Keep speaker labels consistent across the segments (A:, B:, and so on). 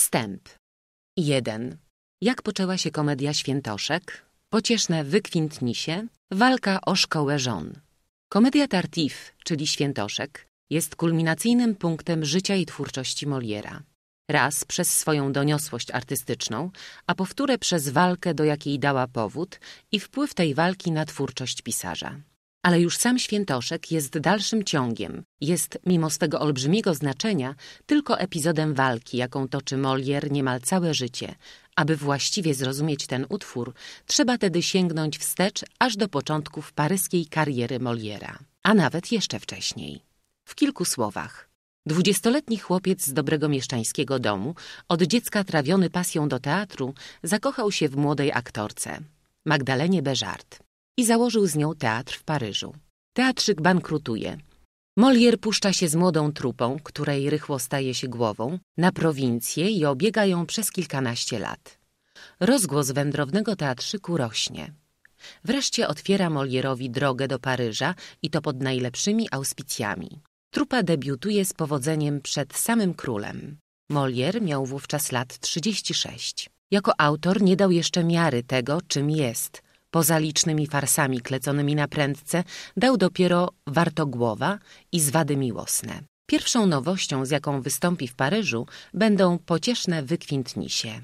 A: Wstęp 1. Jak poczęła się komedia Świętoszek? Pocieszne wykwintnisie, walka o szkołę żon. Komedia Tartif, czyli Świętoszek, jest kulminacyjnym punktem życia i twórczości Moliera. Raz przez swoją doniosłość artystyczną, a powtórę przez walkę, do jakiej dała powód i wpływ tej walki na twórczość pisarza. Ale już sam świętoszek jest dalszym ciągiem, jest, mimo swego olbrzymiego znaczenia, tylko epizodem walki, jaką toczy Molière niemal całe życie. Aby właściwie zrozumieć ten utwór, trzeba tedy sięgnąć wstecz aż do początków paryskiej kariery Moliera, a nawet jeszcze wcześniej. W kilku słowach. Dwudziestoletni chłopiec z dobrego mieszczańskiego domu, od dziecka trawiony pasją do teatru, zakochał się w młodej aktorce, Magdalenie Beżart i założył z nią teatr w Paryżu. Teatrzyk bankrutuje. Molière puszcza się z młodą trupą, której rychło staje się głową, na prowincję i obiega ją przez kilkanaście lat. Rozgłos wędrownego teatrzyku rośnie. Wreszcie otwiera Molierowi drogę do Paryża i to pod najlepszymi auspicjami. Trupa debiutuje z powodzeniem przed samym królem. Molière miał wówczas lat 36. Jako autor nie dał jeszcze miary tego, czym jest – poza licznymi farsami kleconymi na prędce, dał dopiero Wartogłowa i Zwady Miłosne. Pierwszą nowością, z jaką wystąpi w Paryżu, będą pocieszne wykwintnisie.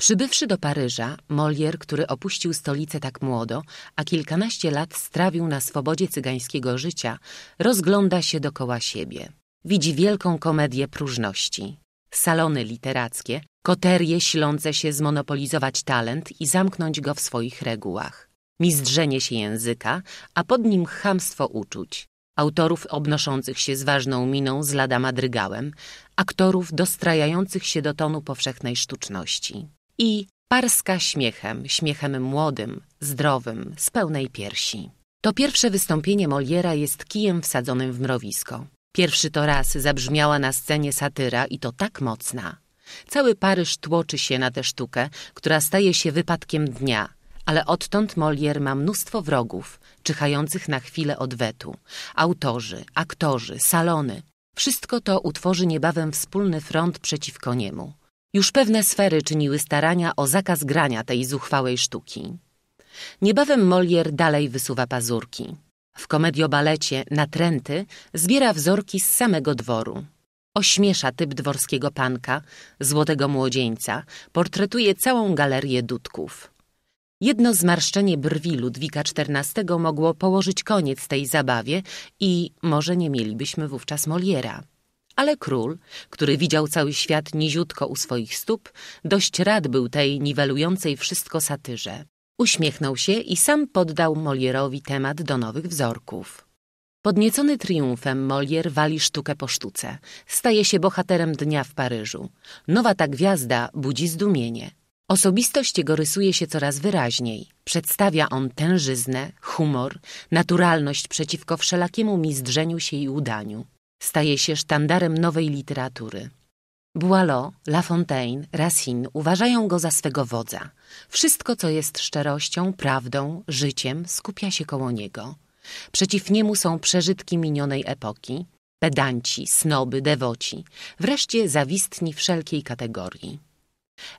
A: Przybywszy do Paryża, Molière, który opuścił stolicę tak młodo, a kilkanaście lat strawił na swobodzie cygańskiego życia, rozgląda się dokoła siebie. Widzi wielką komedię próżności. Salony literackie, Koterie silące się zmonopolizować talent i zamknąć go w swoich regułach. Mizdrzenie się języka, a pod nim chamstwo uczuć. Autorów obnoszących się z ważną miną z lada madrygałem, aktorów dostrajających się do tonu powszechnej sztuczności. I parska śmiechem, śmiechem młodym, zdrowym, z pełnej piersi. To pierwsze wystąpienie Moliera jest kijem wsadzonym w mrowisko. Pierwszy to raz zabrzmiała na scenie satyra i to tak mocna, Cały Paryż tłoczy się na tę sztukę, która staje się wypadkiem dnia. Ale odtąd Molière ma mnóstwo wrogów, czyhających na chwilę odwetu. Autorzy, aktorzy, salony. Wszystko to utworzy niebawem wspólny front przeciwko niemu. Już pewne sfery czyniły starania o zakaz grania tej zuchwałej sztuki. Niebawem Molière dalej wysuwa pazurki. W komediobalecie Natręty zbiera wzorki z samego dworu. Ośmiesza typ dworskiego panka, złotego młodzieńca, portretuje całą galerię dudków. Jedno zmarszczenie brwi Ludwika XIV mogło położyć koniec tej zabawie i może nie mielibyśmy wówczas Moliera. Ale król, który widział cały świat niziutko u swoich stóp, dość rad był tej niwelującej wszystko satyrze. Uśmiechnął się i sam poddał Molierowi temat do nowych wzorków. Podniecony triumfem Molière wali sztukę po sztuce. Staje się bohaterem dnia w Paryżu. Nowa ta gwiazda budzi zdumienie. Osobistość jego rysuje się coraz wyraźniej. Przedstawia on tężyznę, humor, naturalność przeciwko wszelakiemu mizdrzeniu się i udaniu. Staje się sztandarem nowej literatury. Boileau, La Fontaine, Racine uważają go za swego wodza. Wszystko, co jest szczerością, prawdą, życiem, skupia się koło niego. Przeciw niemu są przeżytki minionej epoki, pedanci, snoby, dewoci, wreszcie zawistni wszelkiej kategorii.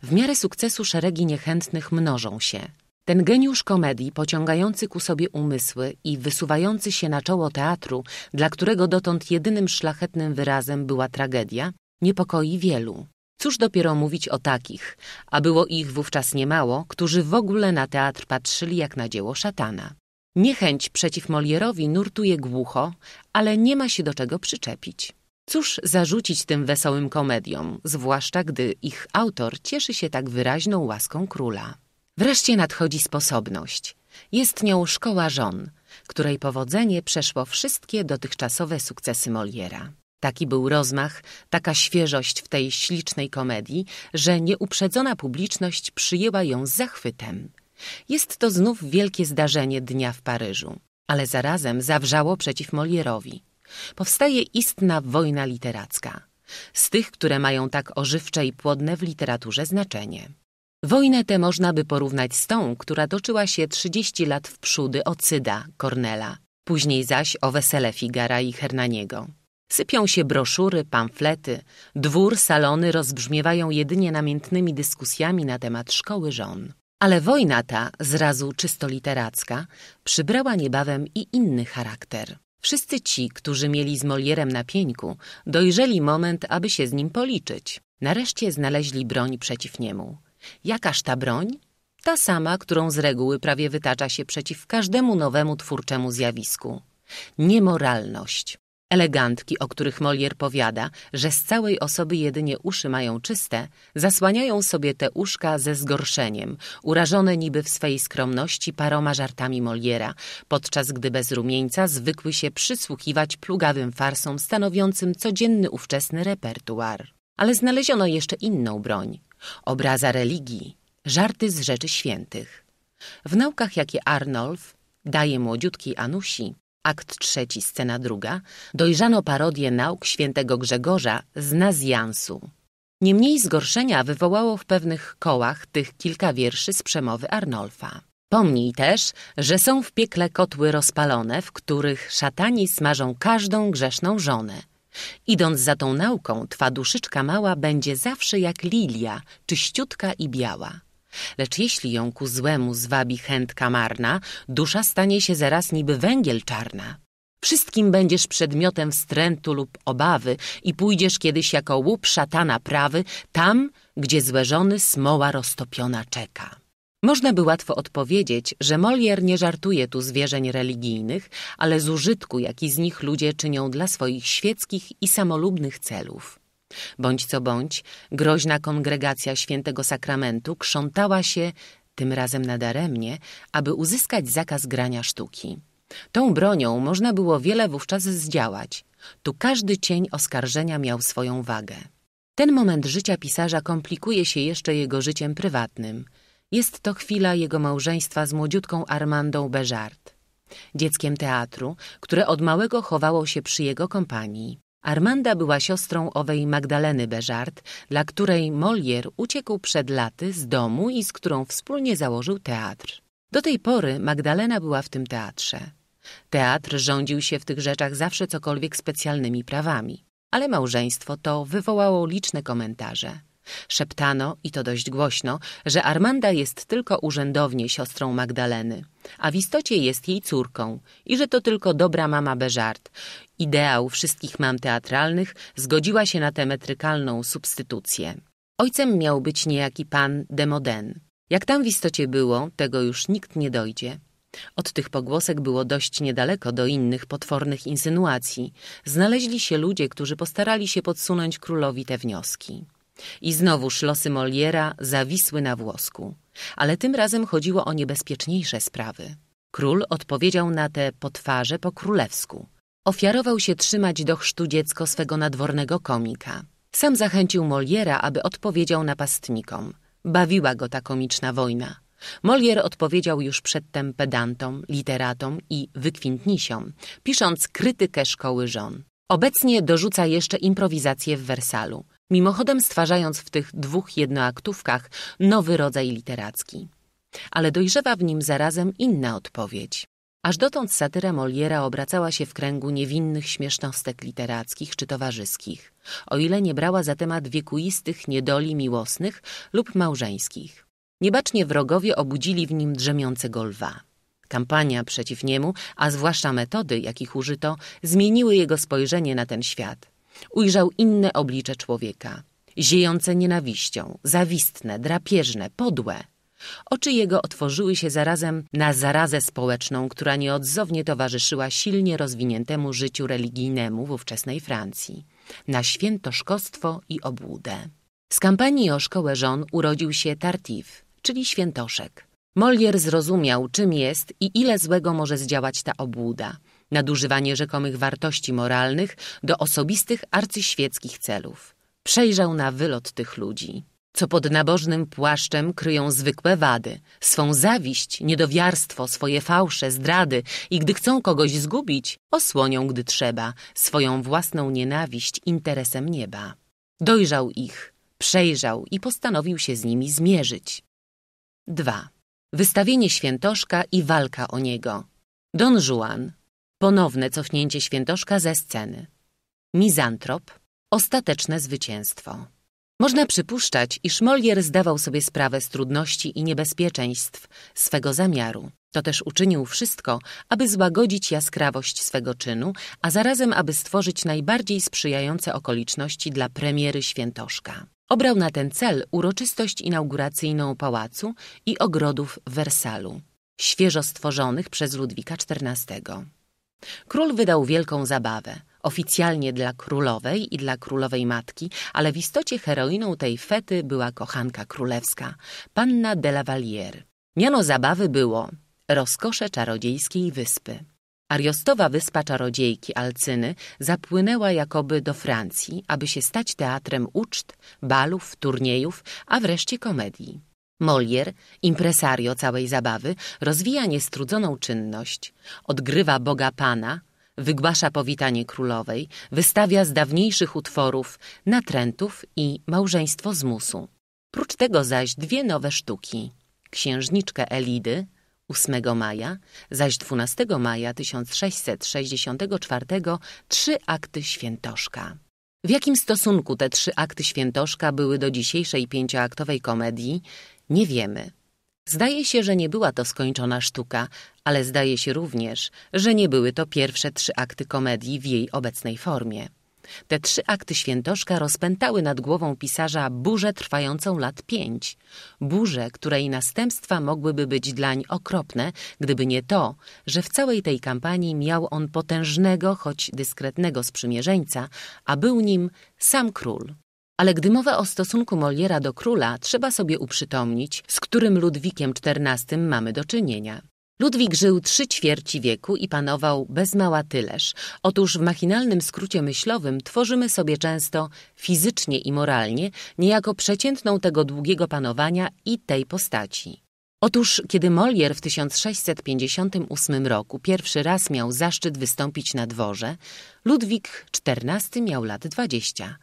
A: W miarę sukcesu szeregi niechętnych mnożą się. Ten geniusz komedii, pociągający ku sobie umysły i wysuwający się na czoło teatru, dla którego dotąd jedynym szlachetnym wyrazem była tragedia, niepokoi wielu. Cóż dopiero mówić o takich, a było ich wówczas niemało, którzy w ogóle na teatr patrzyli jak na dzieło szatana. Niechęć przeciw Molierowi nurtuje głucho, ale nie ma się do czego przyczepić. Cóż zarzucić tym wesołym komediom, zwłaszcza gdy ich autor cieszy się tak wyraźną łaską króla. Wreszcie nadchodzi sposobność. Jest nią szkoła żon, której powodzenie przeszło wszystkie dotychczasowe sukcesy Moliera. Taki był rozmach, taka świeżość w tej ślicznej komedii, że nieuprzedzona publiczność przyjęła ją z zachwytem. Jest to znów wielkie zdarzenie dnia w Paryżu, ale zarazem zawrzało przeciw Molierowi. Powstaje istna wojna literacka, z tych, które mają tak ożywcze i płodne w literaturze znaczenie. Wojnę tę można by porównać z tą, która toczyła się 30 lat w przódy o Cyda, Cornela, później zaś o wesele Figara i Hernaniego. Sypią się broszury, pamflety, dwór, salony rozbrzmiewają jedynie namiętnymi dyskusjami na temat szkoły żon. Ale wojna ta, zrazu czysto literacka, przybrała niebawem i inny charakter. Wszyscy ci, którzy mieli z Molierem na pieńku, dojrzeli moment, aby się z nim policzyć. Nareszcie znaleźli broń przeciw niemu. Jakaż ta broń? Ta sama, którą z reguły prawie wytacza się przeciw każdemu nowemu twórczemu zjawisku. Niemoralność. Elegantki, o których Molière powiada, że z całej osoby jedynie uszy mają czyste, zasłaniają sobie te uszka ze zgorszeniem, urażone niby w swej skromności paroma żartami Moliera, podczas gdy bez rumieńca zwykły się przysłuchiwać plugawym farsom stanowiącym codzienny ówczesny repertuar. Ale znaleziono jeszcze inną broń. Obraza religii, żarty z rzeczy świętych. W naukach, jakie Arnolf daje młodziutkiej Anusi, Akt trzeci, scena druga, dojrzano parodię nauk świętego Grzegorza z Nazjansu. Niemniej zgorszenia wywołało w pewnych kołach tych kilka wierszy z przemowy Arnolfa. Pomnij też, że są w piekle kotły rozpalone, w których szatani smażą każdą grzeszną żonę. Idąc za tą nauką, twa duszyczka mała będzie zawsze jak lilia, czyściutka i biała. Lecz jeśli ją ku złemu zwabi chętka marna, dusza stanie się zaraz niby węgiel czarna. Wszystkim będziesz przedmiotem wstrętu lub obawy i pójdziesz kiedyś jako łup szatana prawy tam, gdzie złe żony smoła roztopiona czeka. Można by łatwo odpowiedzieć, że Molière nie żartuje tu zwierzeń religijnych, ale z użytku, jaki z nich ludzie czynią dla swoich świeckich i samolubnych celów. Bądź co bądź, groźna kongregacja świętego sakramentu krzątała się, tym razem nadaremnie, aby uzyskać zakaz grania sztuki. Tą bronią można było wiele wówczas zdziałać. Tu każdy cień oskarżenia miał swoją wagę. Ten moment życia pisarza komplikuje się jeszcze jego życiem prywatnym. Jest to chwila jego małżeństwa z młodziutką Armandą Beżart, dzieckiem teatru, które od małego chowało się przy jego kompanii. Armanda była siostrą owej Magdaleny Beżart, dla której Molière uciekł przed laty z domu i z którą wspólnie założył teatr. Do tej pory Magdalena była w tym teatrze. Teatr rządził się w tych rzeczach zawsze cokolwiek specjalnymi prawami, ale małżeństwo to wywołało liczne komentarze. Szeptano, i to dość głośno, że Armanda jest tylko urzędownie siostrą Magdaleny, a w istocie jest jej córką i że to tylko dobra mama Beżart, ideał wszystkich mam teatralnych, zgodziła się na tę metrykalną substytucję. Ojcem miał być niejaki pan Demoden. Jak tam w istocie było, tego już nikt nie dojdzie. Od tych pogłosek było dość niedaleko do innych potwornych insynuacji. Znaleźli się ludzie, którzy postarali się podsunąć królowi te wnioski. I znowuż losy Moliera zawisły na włosku. Ale tym razem chodziło o niebezpieczniejsze sprawy. Król odpowiedział na te potwarze po królewsku. Ofiarował się trzymać do chrztu dziecko swego nadwornego komika. Sam zachęcił Moliera, aby odpowiedział napastnikom. Bawiła go ta komiczna wojna. Molier odpowiedział już przedtem pedantom, literatom i wykwintnisiom, pisząc krytykę szkoły żon. Obecnie dorzuca jeszcze improwizację w Wersalu mimochodem stwarzając w tych dwóch jednoaktówkach nowy rodzaj literacki. Ale dojrzewa w nim zarazem inna odpowiedź. Aż dotąd satyra Moliera obracała się w kręgu niewinnych śmiesznostek literackich czy towarzyskich, o ile nie brała za temat wiekuistych niedoli miłosnych lub małżeńskich. Niebacznie wrogowie obudzili w nim drzemiącego lwa. Kampania przeciw niemu, a zwłaszcza metody, jakich użyto, zmieniły jego spojrzenie na ten świat ujrzał inne oblicze człowieka, ziejące nienawiścią, zawistne, drapieżne, podłe. Oczy jego otworzyły się zarazem na zarazę społeczną, która nieodzownie towarzyszyła silnie rozwiniętemu życiu religijnemu w ówczesnej Francji, na świętoszkostwo i obłudę. Z kampanii o szkołę żon urodził się Tartif, czyli świętoszek. Molière zrozumiał, czym jest i ile złego może zdziałać ta obłuda – nadużywanie rzekomych wartości moralnych do osobistych arcyświeckich celów. Przejrzał na wylot tych ludzi, co pod nabożnym płaszczem kryją zwykłe wady, swą zawiść, niedowiarstwo, swoje fałsze, zdrady i gdy chcą kogoś zgubić, osłonią, gdy trzeba, swoją własną nienawiść interesem nieba. Dojrzał ich, przejrzał i postanowił się z nimi zmierzyć. 2. Wystawienie świętoszka i walka o niego. Don Juan, Ponowne cofnięcie świętoszka ze sceny. Mizantrop. Ostateczne zwycięstwo. Można przypuszczać, iż Molière zdawał sobie sprawę z trudności i niebezpieczeństw swego zamiaru. To też uczynił wszystko, aby złagodzić jaskrawość swego czynu, a zarazem aby stworzyć najbardziej sprzyjające okoliczności dla premiery świętoszka. Obrał na ten cel uroczystość inauguracyjną pałacu i ogrodów w Wersalu, świeżo stworzonych przez Ludwika XIV. Król wydał wielką zabawę, oficjalnie dla królowej i dla królowej matki, ale w istocie heroiną tej fety była kochanka królewska, panna de la Vallière. Miano zabawy było rozkosze czarodziejskiej wyspy. Ariostowa wyspa czarodziejki Alcyny zapłynęła jakoby do Francji, aby się stać teatrem uczt, balów, turniejów, a wreszcie komedii. Molière, impresario całej zabawy, rozwija niestrudzoną czynność, odgrywa Boga Pana, wygłasza powitanie królowej, wystawia z dawniejszych utworów natrętów i małżeństwo z musu. Prócz tego zaś dwie nowe sztuki. Księżniczkę Elidy 8 maja, zaś 12 maja 1664 trzy akty świętoszka. W jakim stosunku te trzy akty świętoszka były do dzisiejszej pięcioaktowej komedii nie wiemy. Zdaje się, że nie była to skończona sztuka, ale zdaje się również, że nie były to pierwsze trzy akty komedii w jej obecnej formie. Te trzy akty świętoszka rozpętały nad głową pisarza burzę trwającą lat pięć. Burzę, której następstwa mogłyby być dlań okropne, gdyby nie to, że w całej tej kampanii miał on potężnego, choć dyskretnego sprzymierzeńca, a był nim sam król ale gdy mowa o stosunku Moliera do króla, trzeba sobie uprzytomnić, z którym Ludwikiem XIV mamy do czynienia. Ludwik żył trzy ćwierci wieku i panował bez mała tyleż. Otóż w machinalnym skrócie myślowym tworzymy sobie często fizycznie i moralnie niejako przeciętną tego długiego panowania i tej postaci. Otóż, kiedy Molière w 1658 roku pierwszy raz miał zaszczyt wystąpić na dworze, Ludwik XIV miał lat dwadzieścia.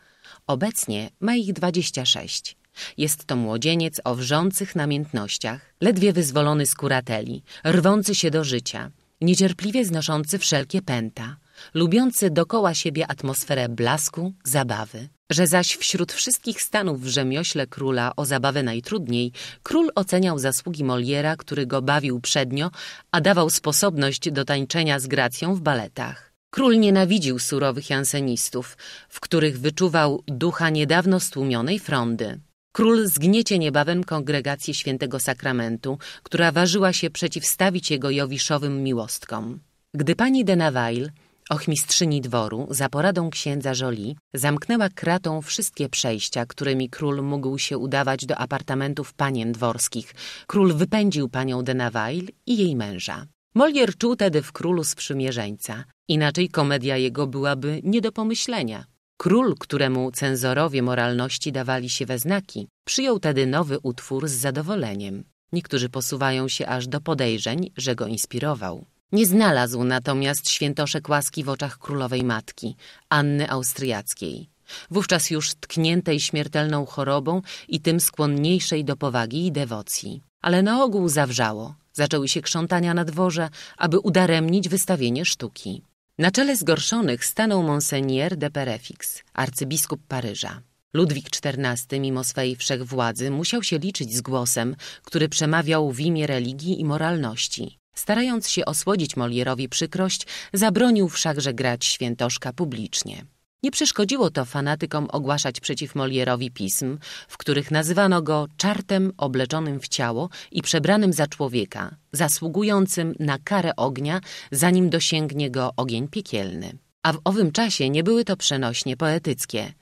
A: Obecnie ma ich 26. Jest to młodzieniec o wrzących namiętnościach, ledwie wyzwolony z kurateli, rwący się do życia, niecierpliwie znoszący wszelkie pęta, lubiący dokoła siebie atmosferę blasku, zabawy. Że zaś wśród wszystkich stanów w rzemiośle króla o zabawę najtrudniej, król oceniał zasługi Moliera, który go bawił przednio, a dawał sposobność do tańczenia z gracją w baletach. Król nienawidził surowych jansenistów, w których wyczuwał ducha niedawno stłumionej frondy. Król zgniecie niebawem kongregację świętego sakramentu, która ważyła się przeciwstawić jego jowiszowym miłostkom. Gdy pani de Navail, ochmistrzyni dworu, za poradą księdza Jolie, zamknęła kratą wszystkie przejścia, którymi król mógł się udawać do apartamentów panien dworskich, król wypędził panią de Navail i jej męża. Molière czuł tedy w królu sprzymierzeńca. Inaczej komedia jego byłaby nie do pomyślenia. Król, któremu cenzorowie moralności dawali się we znaki, przyjął tedy nowy utwór z zadowoleniem. Niektórzy posuwają się aż do podejrzeń, że go inspirował. Nie znalazł natomiast świętoszek łaski w oczach królowej matki, Anny Austriackiej, wówczas już tkniętej śmiertelną chorobą i tym skłonniejszej do powagi i dewocji. Ale na ogół zawrzało, Zaczęły się krzątania na dworze, aby udaremnić wystawienie sztuki. Na czele zgorszonych stanął Monseigneur de Perefix, arcybiskup Paryża. Ludwik XIV, mimo swej wszechwładzy, musiał się liczyć z głosem, który przemawiał w imię religii i moralności. Starając się osłodzić Molierowi przykrość, zabronił wszakże grać świętoszka publicznie. Nie przeszkodziło to fanatykom ogłaszać przeciw Molierowi pism, w których nazywano go czartem obleczonym w ciało i przebranym za człowieka, zasługującym na karę ognia, zanim dosięgnie go ogień piekielny. A w owym czasie nie były to przenośnie poetyckie.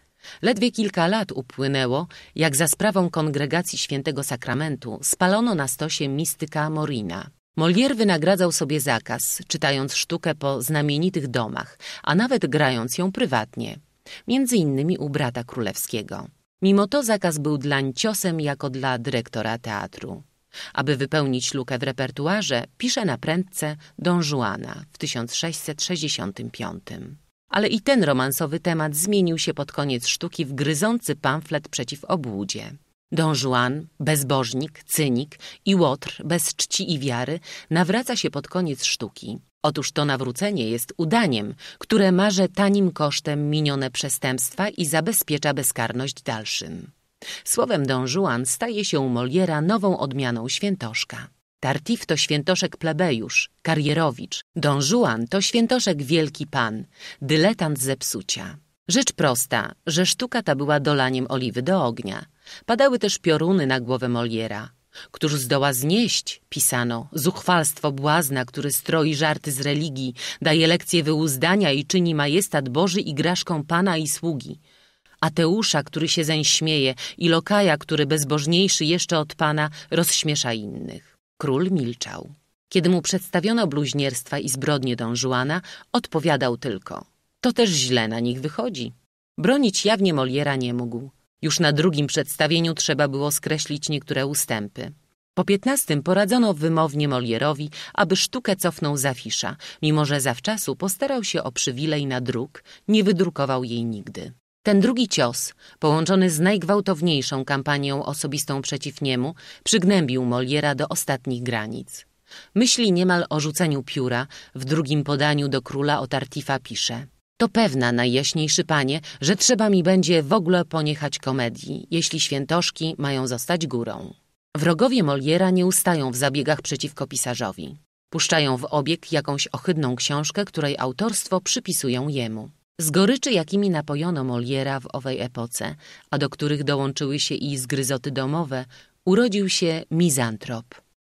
A: Ledwie kilka lat upłynęło, jak za sprawą kongregacji świętego sakramentu spalono na stosie mistyka Morina. Molière wynagradzał sobie zakaz, czytając sztukę po znamienitych domach, a nawet grając ją prywatnie, między innymi u brata królewskiego. Mimo to zakaz był dlań ciosem jako dla dyrektora teatru. Aby wypełnić lukę w repertuarze, pisze na prędce Don Juana w 1665. Ale i ten romansowy temat zmienił się pod koniec sztuki w gryzący pamflet przeciw obłudzie. Don Juan, bezbożnik, cynik i łotr bez czci i wiary nawraca się pod koniec sztuki. Otóż to nawrócenie jest udaniem, które marze tanim kosztem minione przestępstwa i zabezpiecza bezkarność dalszym. Słowem Don Juan staje się Moliera nową odmianą świętoszka. Tartif to świętoszek plebejusz, karierowicz. Don Juan to świętoszek wielki pan, dyletant zepsucia. Rzecz prosta, że sztuka ta była dolaniem oliwy do ognia – Padały też pioruny na głowę Moliera. Któż zdoła znieść, pisano, zuchwalstwo błazna, który stroi żarty z religii, daje lekcje wyuzdania i czyni majestat Boży igraszką Pana i sługi. Ateusza, który się zeń śmieje i lokaja, który bezbożniejszy jeszcze od Pana rozśmiesza innych. Król milczał. Kiedy mu przedstawiono bluźnierstwa i zbrodnie Don Juana, odpowiadał tylko – to też źle na nich wychodzi. Bronić jawnie Moliera nie mógł. Już na drugim przedstawieniu trzeba było skreślić niektóre ustępy. Po piętnastym poradzono wymownie Molierowi, aby sztukę cofnął za afisza, mimo że zawczasu postarał się o przywilej na druk, nie wydrukował jej nigdy. Ten drugi cios, połączony z najgwałtowniejszą kampanią osobistą przeciw niemu, przygnębił Moliera do ostatnich granic. Myśli niemal o rzuceniu pióra, w drugim podaniu do króla o Tartifa pisze – to pewna, najjaśniejszy panie, że trzeba mi będzie w ogóle poniechać komedii, jeśli świętoszki mają zostać górą. Wrogowie Moliera nie ustają w zabiegach przeciwko pisarzowi. Puszczają w obieg jakąś ohydną książkę, której autorstwo przypisują jemu. Z goryczy, jakimi napojono Moliera w owej epoce, a do których dołączyły się i zgryzoty domowe, urodził się mizantrop.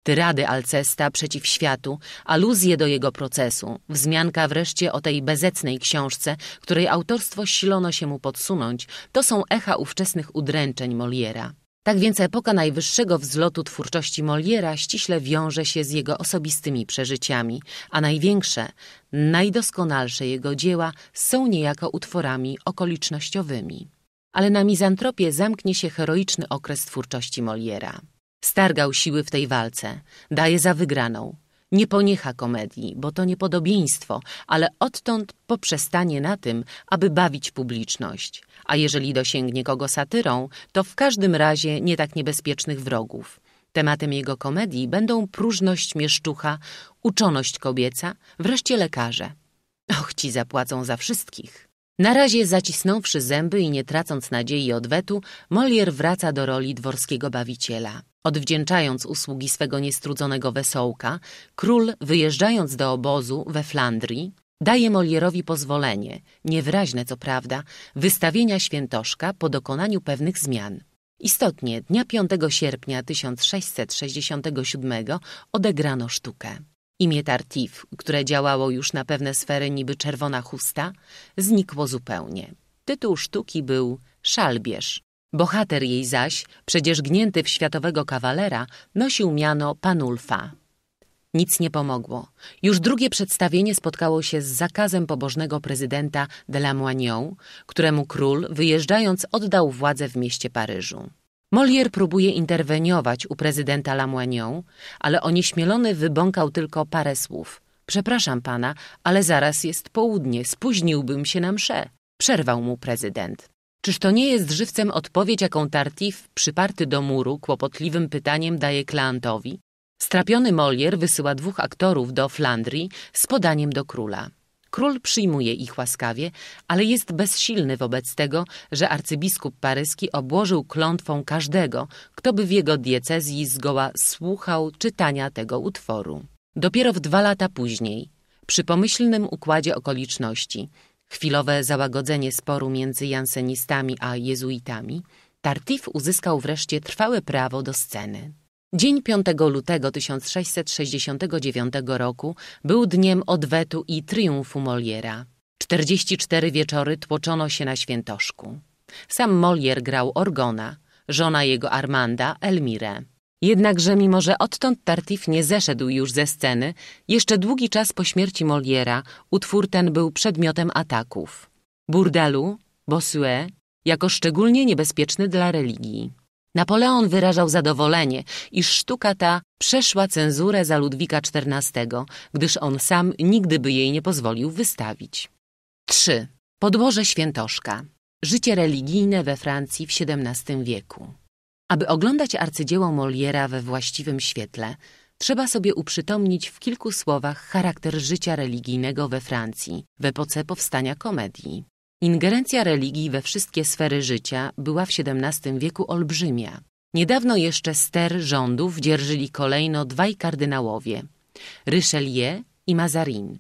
A: Tyrady Alcesta przeciw światu, aluzje do jego procesu, wzmianka wreszcie o tej bezecnej książce, której autorstwo silono się mu podsunąć, to są echa ówczesnych udręczeń Moliera. Tak więc epoka najwyższego wzlotu twórczości Moliera ściśle wiąże się z jego osobistymi przeżyciami, a największe, najdoskonalsze jego dzieła są niejako utworami okolicznościowymi. Ale na mizantropie zamknie się heroiczny okres twórczości Moliera. Stargał siły w tej walce, daje za wygraną. Nie poniecha komedii, bo to niepodobieństwo, ale odtąd poprzestanie na tym, aby bawić publiczność. A jeżeli dosięgnie kogo satyrą, to w każdym razie nie tak niebezpiecznych wrogów. Tematem jego komedii będą próżność mieszczucha, uczoność kobieca, wreszcie lekarze. Och, ci zapłacą za wszystkich. Na razie zacisnąwszy zęby i nie tracąc nadziei odwetu, Molière wraca do roli dworskiego bawiciela. Odwdzięczając usługi swego niestrudzonego wesołka, król, wyjeżdżając do obozu we Flandrii, daje Molierowi pozwolenie, niewyraźne co prawda, wystawienia świętoszka po dokonaniu pewnych zmian. Istotnie dnia 5 sierpnia 1667 odegrano sztukę. Imię Tartif, które działało już na pewne sfery niby czerwona chusta, znikło zupełnie. Tytuł sztuki był Szalbierz. Bohater jej zaś, przedzierzgnięty w światowego kawalera, nosił miano Panulfa. Nic nie pomogło. Już drugie przedstawienie spotkało się z zakazem pobożnego prezydenta de la Moignon, któremu król, wyjeżdżając, oddał władzę w mieście Paryżu. Molière próbuje interweniować u prezydenta Lamoignon, ale onieśmielony wybąkał tylko parę słów. Przepraszam pana, ale zaraz jest południe, spóźniłbym się na msze. Przerwał mu prezydent. Czyż to nie jest żywcem odpowiedź, jaką Tartif, przyparty do muru, kłopotliwym pytaniem daje Kleantowi? Strapiony Molière wysyła dwóch aktorów do Flandrii z podaniem do króla. Król przyjmuje ich łaskawie, ale jest bezsilny wobec tego, że arcybiskup paryski obłożył klątwą każdego, kto by w jego diecezji zgoła słuchał czytania tego utworu. Dopiero w dwa lata później, przy pomyślnym układzie okoliczności, chwilowe załagodzenie sporu między jansenistami a jezuitami, Tartif uzyskał wreszcie trwałe prawo do sceny. Dzień 5 lutego 1669 roku był dniem odwetu i triumfu Moliera. 44 wieczory tłoczono się na świętoszku. Sam Molier grał Orgona, żona jego Armanda, Elmire. Jednakże mimo, że odtąd Tartif nie zeszedł już ze sceny, jeszcze długi czas po śmierci Moliera utwór ten był przedmiotem ataków. Burdalu, Bossuet, jako szczególnie niebezpieczny dla religii. Napoleon wyrażał zadowolenie, iż sztuka ta przeszła cenzurę za Ludwika XIV, gdyż on sam nigdy by jej nie pozwolił wystawić. 3. Podboże Świętoszka Życie religijne we Francji w XVII wieku Aby oglądać arcydzieło Moliera we właściwym świetle, trzeba sobie uprzytomnić w kilku słowach charakter życia religijnego we Francji w epoce powstania komedii. Ingerencja religii we wszystkie sfery życia była w XVII wieku olbrzymia. Niedawno jeszcze ster rządów dzierżyli kolejno dwaj kardynałowie – Richelieu i Mazarin.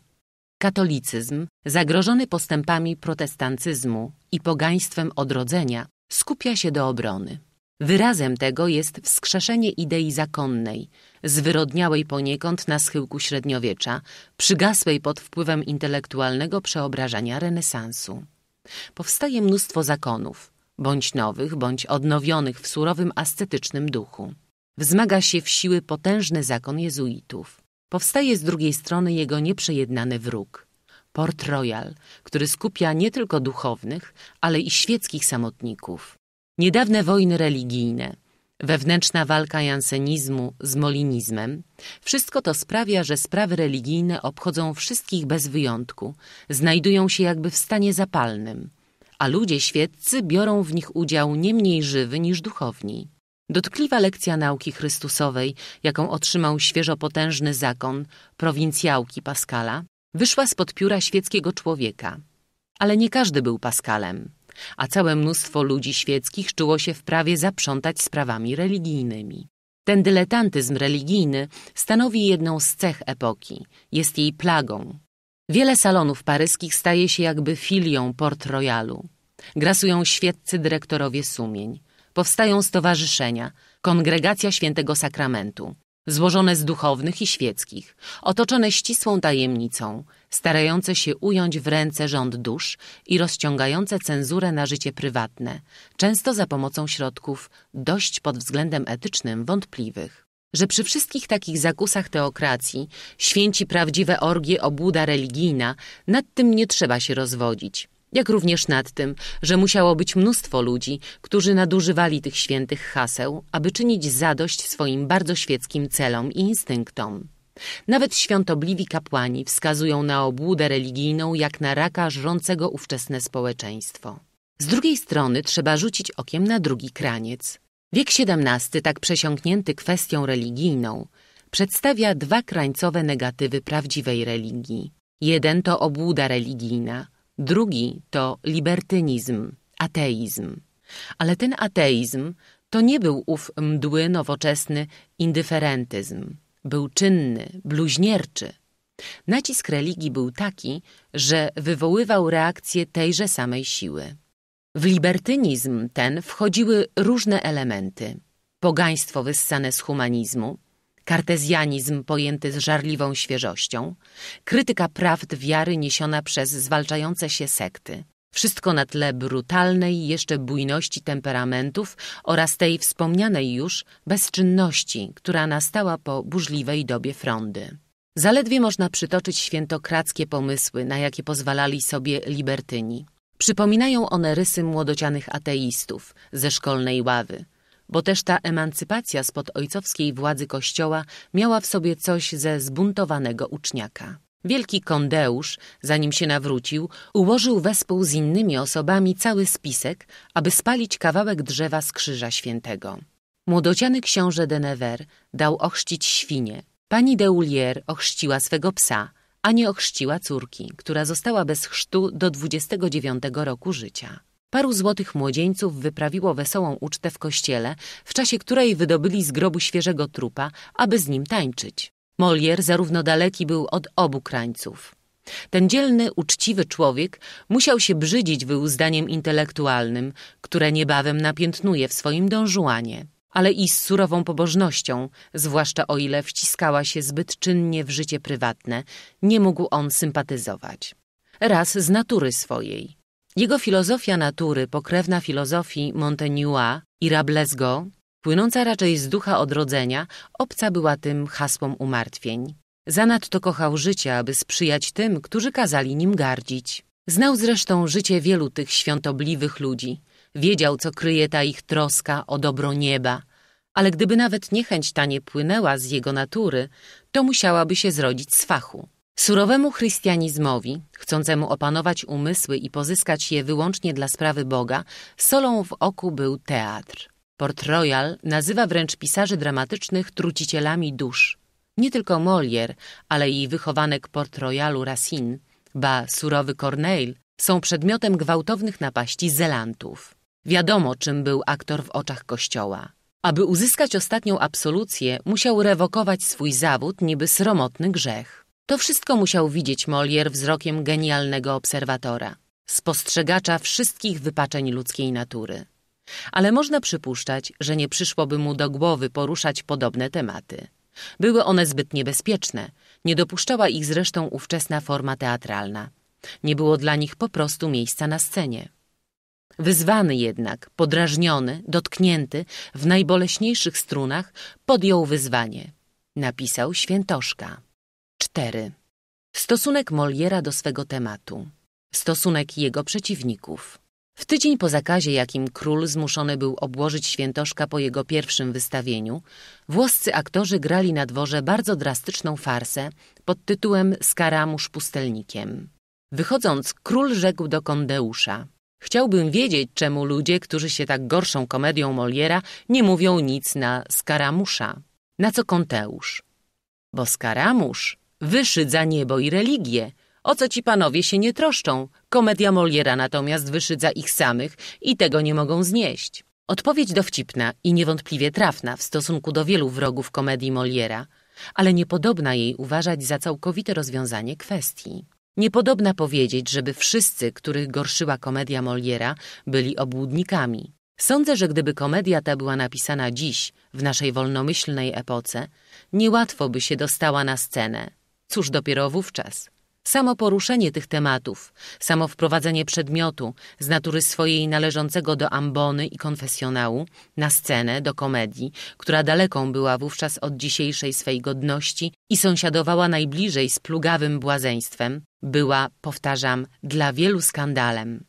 A: Katolicyzm, zagrożony postępami protestancyzmu i pogaństwem odrodzenia, skupia się do obrony. Wyrazem tego jest wskrzeszenie idei zakonnej, zwyrodniałej poniekąd na schyłku średniowiecza, przygasłej pod wpływem intelektualnego przeobrażania renesansu. Powstaje mnóstwo zakonów, bądź nowych, bądź odnowionych w surowym ascetycznym duchu. Wzmaga się w siły potężny zakon jezuitów. Powstaje z drugiej strony jego nieprzejednany wróg – Port Royal, który skupia nie tylko duchownych, ale i świeckich samotników. Niedawne wojny religijne, wewnętrzna walka jansenizmu z molinizmem, wszystko to sprawia, że sprawy religijne obchodzą wszystkich bez wyjątku, znajdują się jakby w stanie zapalnym, a ludzie świeccy biorą w nich udział nie mniej żywy niż duchowni. Dotkliwa lekcja nauki Chrystusowej, jaką otrzymał świeżo potężny zakon prowincjałki Paskala, wyszła spod pióra świeckiego człowieka. Ale nie każdy był Paskalem a całe mnóstwo ludzi świeckich czuło się w prawie zaprzątać sprawami religijnymi. Ten dyletantyzm religijny stanowi jedną z cech epoki, jest jej plagą. Wiele salonów paryskich staje się jakby filią Port Royalu. Grasują świeccy dyrektorowie sumień, powstają stowarzyszenia, kongregacja świętego sakramentu, złożone z duchownych i świeckich, otoczone ścisłą tajemnicą, starające się ująć w ręce rząd dusz i rozciągające cenzurę na życie prywatne, często za pomocą środków dość pod względem etycznym wątpliwych. Że przy wszystkich takich zakusach teokracji święci prawdziwe orgie obłuda religijna, nad tym nie trzeba się rozwodzić – jak również nad tym, że musiało być mnóstwo ludzi, którzy nadużywali tych świętych haseł, aby czynić zadość swoim bardzo świeckim celom i instynktom. Nawet świątobliwi kapłani wskazują na obłudę religijną jak na raka żrącego ówczesne społeczeństwo. Z drugiej strony trzeba rzucić okiem na drugi kraniec. Wiek XVII, tak przesiąknięty kwestią religijną, przedstawia dwa krańcowe negatywy prawdziwej religii. Jeden to obłuda religijna – Drugi to libertynizm, ateizm. Ale ten ateizm to nie był ów mdły, nowoczesny indyferentyzm. Był czynny, bluźnierczy. Nacisk religii był taki, że wywoływał reakcję tejże samej siły. W libertynizm ten wchodziły różne elementy. Pogaństwo wyssane z humanizmu, kartezjanizm pojęty z żarliwą świeżością, krytyka prawd wiary niesiona przez zwalczające się sekty. Wszystko na tle brutalnej jeszcze bujności temperamentów oraz tej wspomnianej już bezczynności, która nastała po burzliwej dobie frondy. Zaledwie można przytoczyć świętokradzkie pomysły, na jakie pozwalali sobie libertyni. Przypominają one rysy młodocianych ateistów ze szkolnej ławy – bo też ta emancypacja spod ojcowskiej władzy kościoła miała w sobie coś ze zbuntowanego uczniaka. Wielki kondeusz, zanim się nawrócił, ułożył wespół z innymi osobami cały spisek, aby spalić kawałek drzewa z Krzyża Świętego. Młodociany książę Denever dał ochrzcić świnie. Pani Deulier ochrzciła swego psa, a nie ochrzciła córki, która została bez chrztu do 29 roku życia. Paru złotych młodzieńców wyprawiło wesołą ucztę w kościele, w czasie której wydobyli z grobu świeżego trupa, aby z nim tańczyć. Molière zarówno daleki był od obu krańców. Ten dzielny, uczciwy człowiek musiał się brzydzić wyuzdaniem intelektualnym, które niebawem napiętnuje w swoim dążułanie, ale i z surową pobożnością, zwłaszcza o ile wciskała się zbyt czynnie w życie prywatne, nie mógł on sympatyzować. Raz z natury swojej – jego filozofia natury, pokrewna filozofii Montaigne'a i Rablesgo, płynąca raczej z ducha odrodzenia, obca była tym hasłom umartwień. Zanadto kochał życie, aby sprzyjać tym, którzy kazali nim gardzić. Znał zresztą życie wielu tych świątobliwych ludzi. Wiedział, co kryje ta ich troska o dobro nieba. Ale gdyby nawet niechęć ta nie płynęła z jego natury, to musiałaby się zrodzić z fachu. Surowemu chrystianizmowi, chcącemu opanować umysły i pozyskać je wyłącznie dla sprawy Boga, solą w oku był teatr. Port Royal nazywa wręcz pisarzy dramatycznych trucicielami dusz. Nie tylko Molière, ale i wychowanek Port Royalu Racine, ba surowy Corneille, są przedmiotem gwałtownych napaści zelantów. Wiadomo, czym był aktor w oczach kościoła. Aby uzyskać ostatnią absolucję, musiał rewokować swój zawód niby sromotny grzech. To wszystko musiał widzieć Molière wzrokiem genialnego obserwatora, spostrzegacza wszystkich wypaczeń ludzkiej natury. Ale można przypuszczać, że nie przyszłoby mu do głowy poruszać podobne tematy. Były one zbyt niebezpieczne, nie dopuszczała ich zresztą ówczesna forma teatralna. Nie było dla nich po prostu miejsca na scenie. Wyzwany jednak, podrażniony, dotknięty, w najboleśniejszych strunach, podjął wyzwanie. Napisał świętoszka. 4. Stosunek Moliera do swego tematu. Stosunek jego przeciwników. W tydzień po zakazie, jakim król zmuszony był obłożyć świętoszka po jego pierwszym wystawieniu, włoscy aktorzy grali na dworze bardzo drastyczną farsę pod tytułem Skaramusz pustelnikiem. Wychodząc, król rzekł do Kondeusza – Chciałbym wiedzieć, czemu ludzie, którzy się tak gorszą komedią Moliera, nie mówią nic na Skaramusza. Na co Konteusz? Bo Skaramusz Wyszydza niebo i religię. O co ci panowie się nie troszczą? Komedia Moliera natomiast wyszydza ich samych i tego nie mogą znieść. Odpowiedź dowcipna i niewątpliwie trafna w stosunku do wielu wrogów komedii Moliera, ale niepodobna jej uważać za całkowite rozwiązanie kwestii. Niepodobna powiedzieć, żeby wszyscy, których gorszyła komedia Moliera, byli obłudnikami. Sądzę, że gdyby komedia ta była napisana dziś, w naszej wolnomyślnej epoce, niełatwo by się dostała na scenę. Cóż dopiero wówczas? Samo poruszenie tych tematów, samo wprowadzenie przedmiotu z natury swojej należącego do ambony i konfesjonału na scenę, do komedii, która daleką była wówczas od dzisiejszej swej godności i sąsiadowała najbliżej z plugawym błazeństwem, była, powtarzam, dla wielu skandalem.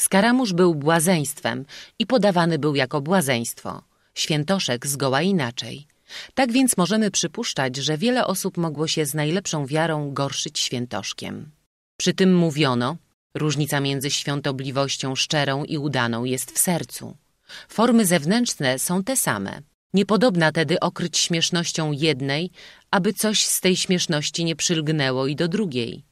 A: Skaramusz był błazeństwem i podawany był jako błazeństwo. Świętoszek zgoła inaczej. Tak więc możemy przypuszczać, że wiele osób mogło się z najlepszą wiarą gorszyć świętoszkiem. Przy tym mówiono, różnica między świątobliwością szczerą i udaną jest w sercu. Formy zewnętrzne są te same. Niepodobna tedy okryć śmiesznością jednej, aby coś z tej śmieszności nie przylgnęło i do drugiej.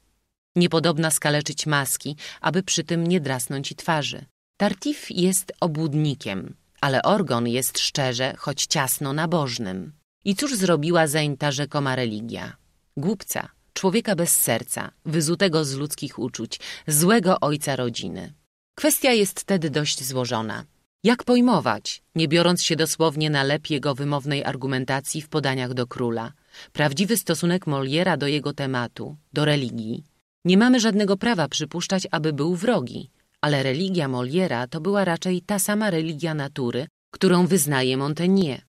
A: Niepodobna skaleczyć maski, aby przy tym nie drasnąć i twarzy. Tartif jest obłudnikiem, ale organ jest szczerze, choć ciasno nabożnym. I cóż zrobiła zeń rzekoma religia? Głupca, człowieka bez serca, wyzutego z ludzkich uczuć, złego ojca rodziny. Kwestia jest tedy dość złożona. Jak pojmować, nie biorąc się dosłownie na lep jego wymownej argumentacji w podaniach do króla, prawdziwy stosunek Moliera do jego tematu, do religii? Nie mamy żadnego prawa przypuszczać, aby był wrogi, ale religia Moliera to była raczej ta sama religia natury, którą wyznaje Montaigne.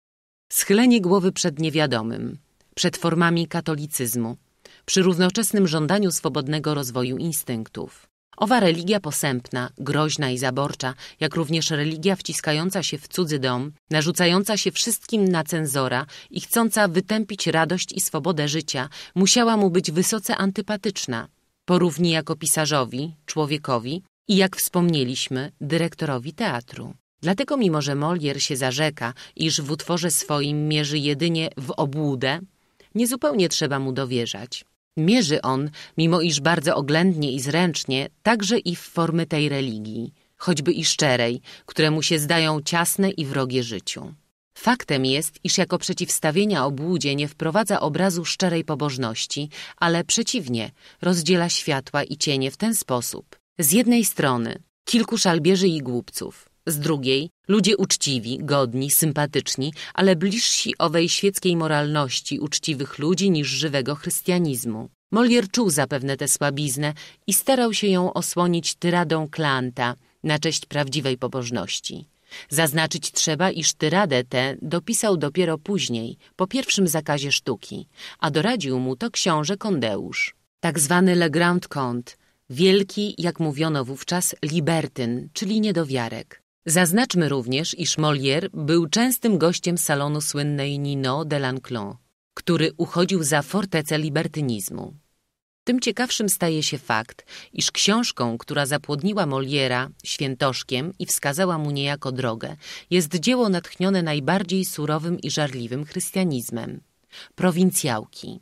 A: Schylenie głowy przed niewiadomym, przed formami katolicyzmu, przy równoczesnym żądaniu swobodnego rozwoju instynktów. Owa religia posępna, groźna i zaborcza, jak również religia wciskająca się w cudzy dom, narzucająca się wszystkim na cenzora i chcąca wytępić radość i swobodę życia, musiała mu być wysoce antypatyczna, porówni jako pisarzowi, człowiekowi, i jak wspomnieliśmy, dyrektorowi teatru. Dlatego mimo, że Molière się zarzeka, iż w utworze swoim mierzy jedynie w obłudę, niezupełnie trzeba mu dowierzać. Mierzy on, mimo iż bardzo oględnie i zręcznie, także i w formy tej religii, choćby i szczerej, któremu się zdają ciasne i wrogie życiu. Faktem jest, iż jako przeciwstawienia obłudzie nie wprowadza obrazu szczerej pobożności, ale przeciwnie, rozdziela światła i cienie w ten sposób, z jednej strony kilku szalbierzy i głupców, z drugiej ludzie uczciwi, godni, sympatyczni, ale bliżsi owej świeckiej moralności uczciwych ludzi niż żywego chrystianizmu. Molière czuł zapewne tę słabiznę i starał się ją osłonić tyradą Klanta na cześć prawdziwej pobożności. Zaznaczyć trzeba, iż tyradę tę dopisał dopiero później, po pierwszym zakazie sztuki, a doradził mu to książę Kondeusz. Tak zwany Le Grand Comte, wielki, jak mówiono wówczas, libertyn, czyli niedowiarek. Zaznaczmy również, iż Molière był częstym gościem salonu słynnej Nino de który uchodził za fortecę libertynizmu. Tym ciekawszym staje się fakt, iż książką, która zapłodniła Moliera świętoszkiem i wskazała mu niejako drogę, jest dzieło natchnione najbardziej surowym i żarliwym chrystianizmem – prowincjałki.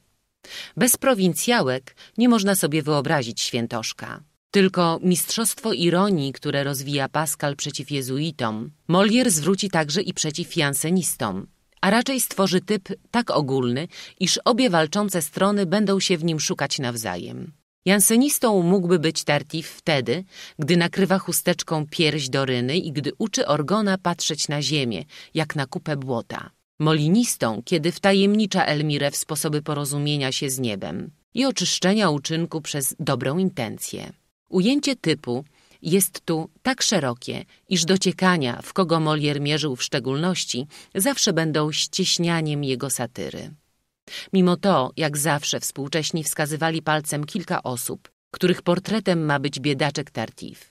A: Bez prowincjałek nie można sobie wyobrazić świętoszka. Tylko mistrzostwo ironii, które rozwija Pascal przeciw jezuitom, Molière zwróci także i przeciw jansenistom, a raczej stworzy typ tak ogólny, iż obie walczące strony będą się w nim szukać nawzajem. Jansenistą mógłby być Tartif wtedy, gdy nakrywa chusteczką pierś do ryny i gdy uczy Orgona patrzeć na ziemię, jak na kupę błota molinistą, kiedy wtajemnicza Elmirę w sposoby porozumienia się z niebem i oczyszczenia uczynku przez dobrą intencję. Ujęcie typu jest tu tak szerokie, iż dociekania, w kogo Molière mierzył w szczególności, zawsze będą ścieśnianiem jego satyry. Mimo to, jak zawsze współcześni wskazywali palcem kilka osób, których portretem ma być biedaczek Tartif.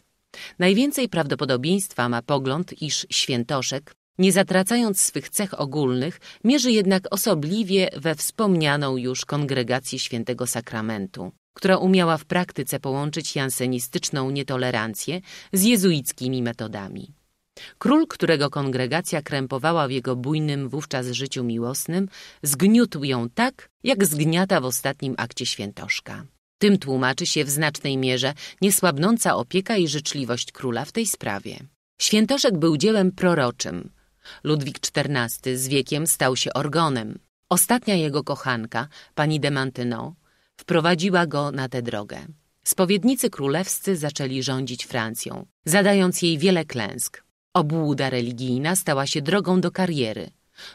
A: Najwięcej prawdopodobieństwa ma pogląd, iż świętoszek nie zatracając swych cech ogólnych, mierzy jednak osobliwie we wspomnianą już kongregację Świętego Sakramentu, która umiała w praktyce połączyć jansenistyczną nietolerancję z jezuickimi metodami. Król, którego kongregacja krępowała w jego bujnym wówczas życiu miłosnym, zgniótł ją tak, jak zgniata w ostatnim akcie świętoszka. Tym tłumaczy się w znacznej mierze niesłabnąca opieka i życzliwość króla w tej sprawie. Świętoszek był dziełem proroczym, Ludwik XIV z wiekiem stał się orgonem. Ostatnia jego kochanka, pani de Mantyno, wprowadziła go na tę drogę. Spowiednicy królewscy zaczęli rządzić Francją, zadając jej wiele klęsk. Obłuda religijna stała się drogą do kariery.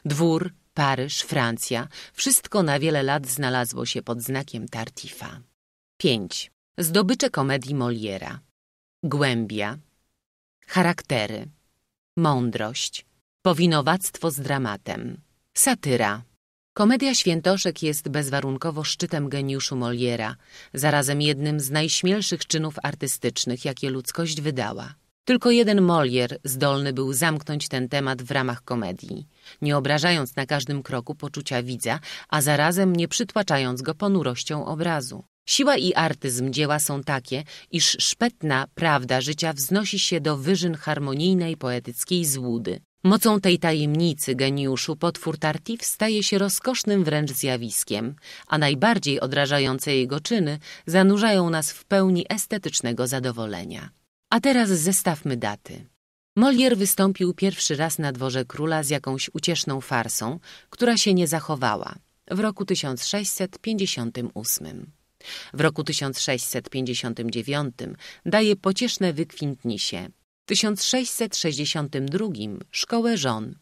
A: Dwór, Paryż, Francja – wszystko na wiele lat znalazło się pod znakiem Tartifa. 5. Zdobycze komedii Moliera Głębia Charaktery Mądrość Powinowactwo z dramatem. Satyra. Komedia Świętoszek jest bezwarunkowo szczytem geniuszu Moliera, zarazem jednym z najśmielszych czynów artystycznych, jakie ludzkość wydała. Tylko jeden Molier zdolny był zamknąć ten temat w ramach komedii, nie obrażając na każdym kroku poczucia widza, a zarazem nie przytłaczając go ponurością obrazu. Siła i artyzm dzieła są takie, iż szpetna prawda życia wznosi się do wyżyn harmonijnej poetyckiej złudy, Mocą tej tajemnicy geniuszu potwór Tartif staje się rozkosznym wręcz zjawiskiem, a najbardziej odrażające jego czyny zanurzają nas w pełni estetycznego zadowolenia. A teraz zestawmy daty. Molière wystąpił pierwszy raz na dworze króla z jakąś ucieszną farsą, która się nie zachowała, w roku 1658. W roku 1659 daje pocieszne wykwintnisie – w 1662 Szkołę Żon,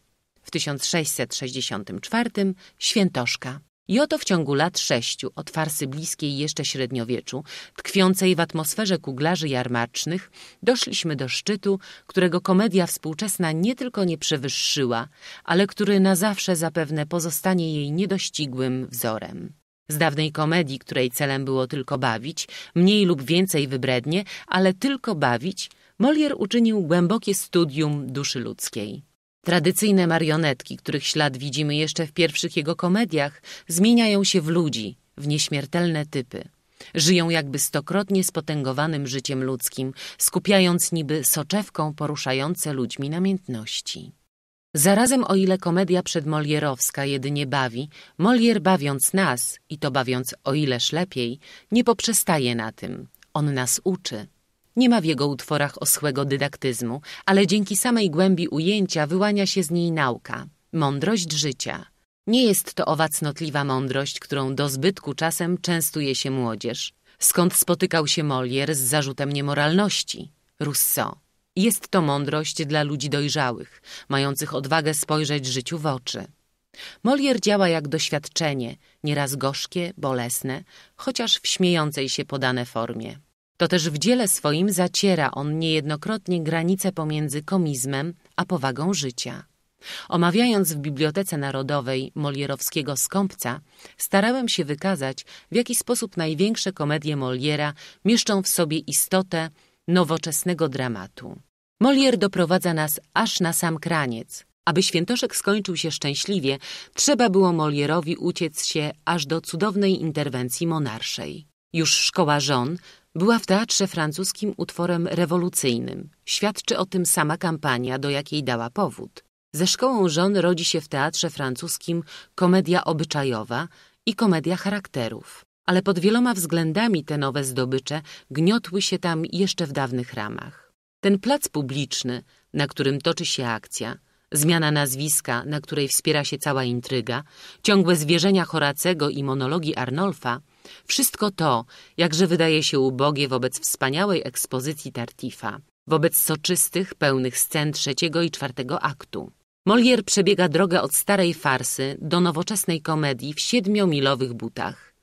A: w 1664 Świętoszka. I oto w ciągu lat sześciu, od farsy bliskiej jeszcze średniowieczu, tkwiącej w atmosferze kuglarzy jarmarcznych, doszliśmy do szczytu, którego komedia współczesna nie tylko nie przewyższyła, ale który na zawsze zapewne pozostanie jej niedościgłym wzorem. Z dawnej komedii, której celem było tylko bawić, mniej lub więcej wybrednie, ale tylko bawić – Molière uczynił głębokie studium duszy ludzkiej. Tradycyjne marionetki, których ślad widzimy jeszcze w pierwszych jego komediach, zmieniają się w ludzi, w nieśmiertelne typy. Żyją jakby stokrotnie spotęgowanym życiem ludzkim, skupiając niby soczewką poruszające ludźmi namiętności. Zarazem o ile komedia przedmolierowska jedynie bawi, Molière bawiąc nas, i to bawiąc o ileż lepiej, nie poprzestaje na tym. On nas uczy. Nie ma w jego utworach oschłego dydaktyzmu, ale dzięki samej głębi ujęcia wyłania się z niej nauka, mądrość życia. Nie jest to owa cnotliwa mądrość, którą do zbytku czasem częstuje się młodzież. Skąd spotykał się Molière z zarzutem niemoralności? Rousseau. Jest to mądrość dla ludzi dojrzałych, mających odwagę spojrzeć życiu w oczy. Molière działa jak doświadczenie, nieraz gorzkie, bolesne, chociaż w śmiejącej się podane formie. Toteż w dziele swoim zaciera on niejednokrotnie granice pomiędzy komizmem a powagą życia. Omawiając w Bibliotece Narodowej Molierowskiego Skąpca, starałem się wykazać, w jaki sposób największe komedie Moliera mieszczą w sobie istotę nowoczesnego dramatu. Molier doprowadza nas aż na sam kraniec. Aby świętoszek skończył się szczęśliwie, trzeba było Molierowi uciec się aż do cudownej interwencji monarszej. Już szkoła żon była w teatrze francuskim utworem rewolucyjnym. Świadczy o tym sama kampania, do jakiej dała powód. Ze szkołą żon rodzi się w teatrze francuskim komedia obyczajowa i komedia charakterów. Ale pod wieloma względami te nowe zdobycze gniotły się tam jeszcze w dawnych ramach. Ten plac publiczny, na którym toczy się akcja – zmiana nazwiska, na której wspiera się cała intryga, ciągłe zwierzenia Horacego i monologi Arnolfa, wszystko to, jakże wydaje się ubogie wobec wspaniałej ekspozycji Tartifa, wobec soczystych, pełnych scen trzeciego i czwartego aktu. Molière przebiega drogę od starej farsy do nowoczesnej komedii w siedmiomilowych butach.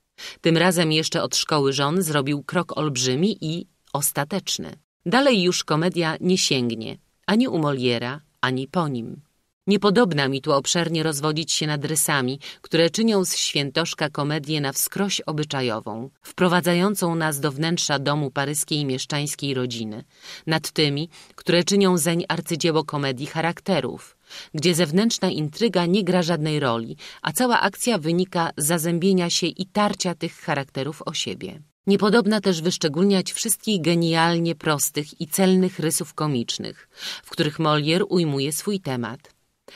A: Tym razem jeszcze od szkoły żon zrobił krok olbrzymi i ostateczny. Dalej już komedia nie sięgnie, ani u Moliera, ani po nim. Niepodobna mi tu obszernie rozwodzić się nad rysami, które czynią z świętoszka komedię na wskroś obyczajową, wprowadzającą nas do wnętrza domu paryskiej mieszczańskiej rodziny, nad tymi, które czynią zeń arcydzieło komedii charakterów, gdzie zewnętrzna intryga nie gra żadnej roli, a cała akcja wynika z zazębienia się i tarcia tych charakterów o siebie. Niepodobna też wyszczególniać wszystkich genialnie prostych i celnych rysów komicznych, w których Molière ujmuje swój temat.